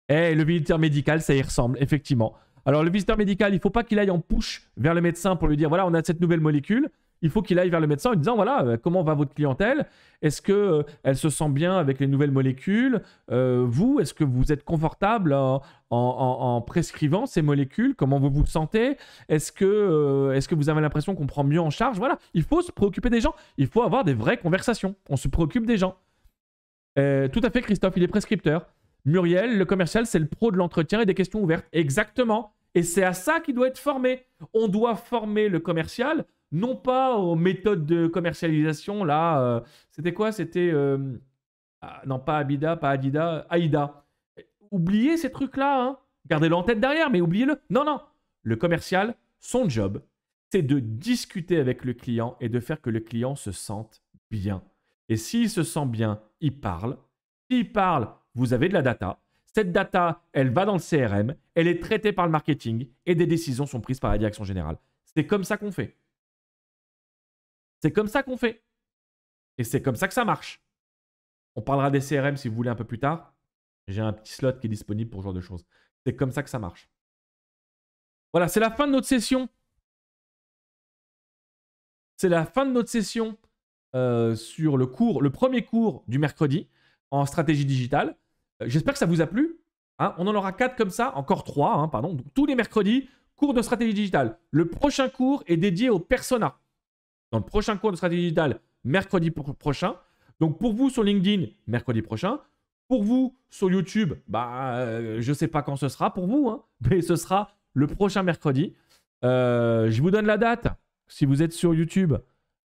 Eh, le visiteur médical, ça y ressemble, effectivement. Alors, le visiteur médical, il ne faut pas qu'il aille en push vers le médecin pour lui dire voilà, on a cette nouvelle molécule il faut qu'il aille vers le médecin en disant voilà, euh, comment va votre clientèle Est-ce que euh, elle se sent bien avec les nouvelles molécules euh, Vous, est-ce que vous êtes confortable en, prescrivant ces molécules Comment vous vous sentez Est-ce que, est-ce que vous avez l'impression qu'on prend mieux en charge Voilà, il faut se préoccuper des gens. Il faut avoir des vraies conversations. On se préoccupe des gens. tout à fait, Christophe, il est prescripteur. Muriel, le commercial, c'est le pro de l'entretien et des questions ouvertes. Exactement. Et c'est à ça qu'il doit être formé. On doit former le commercial non pas aux méthodes de commercialisation, là, euh, c'était quoi C'était, euh, ah, non, pas Abida, pas Adida, Aida. Oubliez ces trucs-là, hein. gardez-le en tête derrière, mais oubliez-le. Non, non, le commercial, son job, c'est de discuter avec le client et de faire que le client se sente bien. Et s'il se sent bien, il parle. S'il parle, vous avez de la data. Cette data, elle va dans le CRM, elle est traitée par le marketing et des décisions sont prises par la direction générale. C'est comme ça qu'on fait. C'est comme ça qu'on fait. Et c'est comme ça que ça marche. On parlera des CRM si vous voulez un peu plus tard. J'ai un petit slot qui est disponible pour ce genre de choses. C'est comme ça que ça marche. Voilà, c'est la fin de notre session. C'est la fin de notre session euh, sur le cours, le premier cours du mercredi en stratégie digitale. Euh, j'espère que ça vous a plu. Hein. on en aura quatre comme ça, encore trois, hein, pardon. Donc, tous les mercredis, cours de stratégie digitale. Le prochain cours est dédié au persona dans le prochain cours de stratégie digitale, mercredi prochain. Donc pour vous sur LinkedIn, mercredi prochain. Pour vous sur YouTube, bah, euh, je ne sais pas quand ce sera pour vous, hein, mais ce sera le prochain mercredi. Euh, je vous donne la date si vous êtes sur YouTube.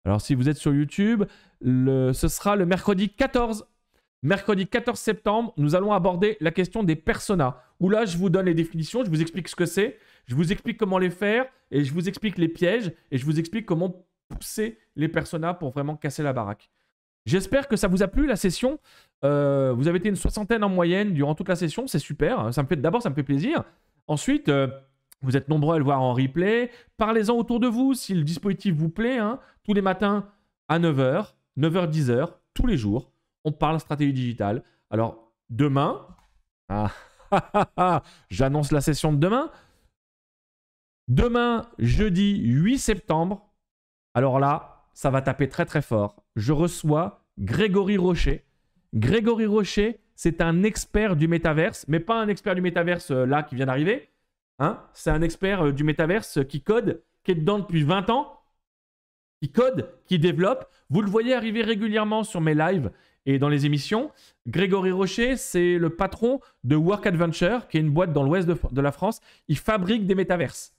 Alors si vous êtes sur YouTube, ce sera le mercredi 14. Mercredi 14 septembre, nous allons aborder la question des personas. Où là, je vous donne les définitions, je vous explique ce que c'est, je vous explique comment les faire, et je vous explique les pièges, et je vous explique comment pousser les personas pour vraiment casser la baraque. J'espère que ça vous a plu la session. Euh, vous avez été une soixantaine en moyenne durant toute la session, c'est super. Ça me fait d'abord ça me fait plaisir. Ensuite, euh, vous êtes nombreux à le voir en replay. Parlez-en autour de vous si le dispositif vous plaît. Hein. Tous les matins à 9h, 9h-10h, tous les jours, on parle stratégie digitale. Alors demain, ah, ah, ah, j'annonce la session de demain. Demain, jeudi 8 septembre, alors là, ça va taper très très fort. Je reçois Grégory Rocher. Grégory Rocher, c'est un expert du métaverse, mais pas un expert du métaverse euh, là qui vient d'arriver. Hein. c'est un expert euh, du métaverse euh, qui code, qui est dedans depuis 20 ans, qui code, qui développe. Vous le voyez arriver régulièrement sur mes lives et dans les émissions. Grégory Rocher, c'est le patron de Work Adventure, qui est une boîte dans l'ouest de, la France. Il fabrique des métaverses.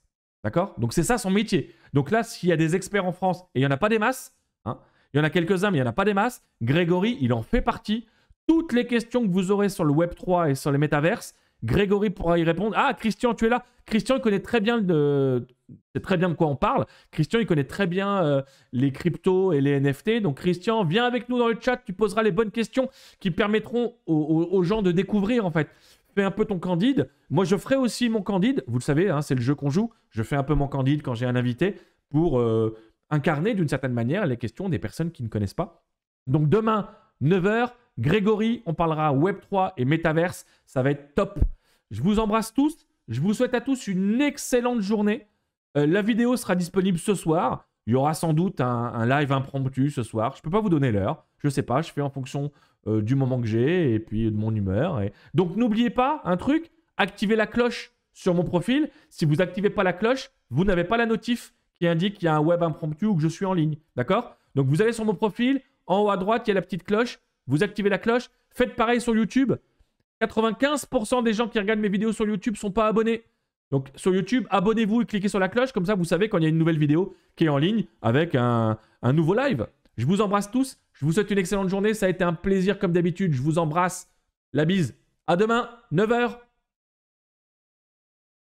D'accord Donc c'est ça son métier. Donc là, s'il y a des experts en France, et il n'y en a pas des masses, hein, il y en a quelques-uns, mais il n'y en a pas des masses, Grégory, il en fait partie. Toutes les questions que vous aurez sur le Web 3 et sur les métaverses, Grégory pourra y répondre. Ah, Christian, tu es là. Christian, il connaît très bien de, très bien de quoi on parle. Christian, il connaît très bien euh, les cryptos et les NFT. Donc, Christian, viens avec nous dans le chat. Tu poseras les bonnes questions qui permettront aux gens de découvrir, en fait fais un peu ton candide. Moi, je ferai aussi mon candide. Vous le savez, hein, c'est le jeu qu'on joue. Je fais un peu mon candide quand j'ai un invité pour euh, incarner d'une certaine manière les questions des personnes qui ne connaissent pas. Donc demain, 9h, Grégory, on parlera Web3 et Metaverse. Ça va être top. Je vous embrasse tous. Je vous souhaite à tous une excellente journée. Euh, la vidéo sera disponible ce soir. Il y aura sans doute un, un live impromptu ce soir. Je peux pas vous donner l'heure. Je sais pas. Je fais en fonction euh, du moment que j'ai et puis de mon humeur. Et... Donc n'oubliez pas un truc, activez la cloche sur mon profil. Si vous n'activez pas la cloche, vous n'avez pas la notif qui indique qu'il y a un web impromptu ou que je suis en ligne. D'accord Donc vous allez sur mon profil, en haut à droite, il y a la petite cloche, vous activez la cloche, faites pareil sur YouTube. 95% des gens qui regardent mes vidéos sur YouTube sont pas abonnés. Donc sur YouTube, abonnez-vous et cliquez sur la cloche, comme ça vous savez quand il y a une nouvelle vidéo qui est en ligne avec un nouveau live. Je vous embrasse tous. Je vous souhaite une excellente journée. Ça a été un plaisir comme d'habitude. Je vous embrasse. La bise. À demain, 9h.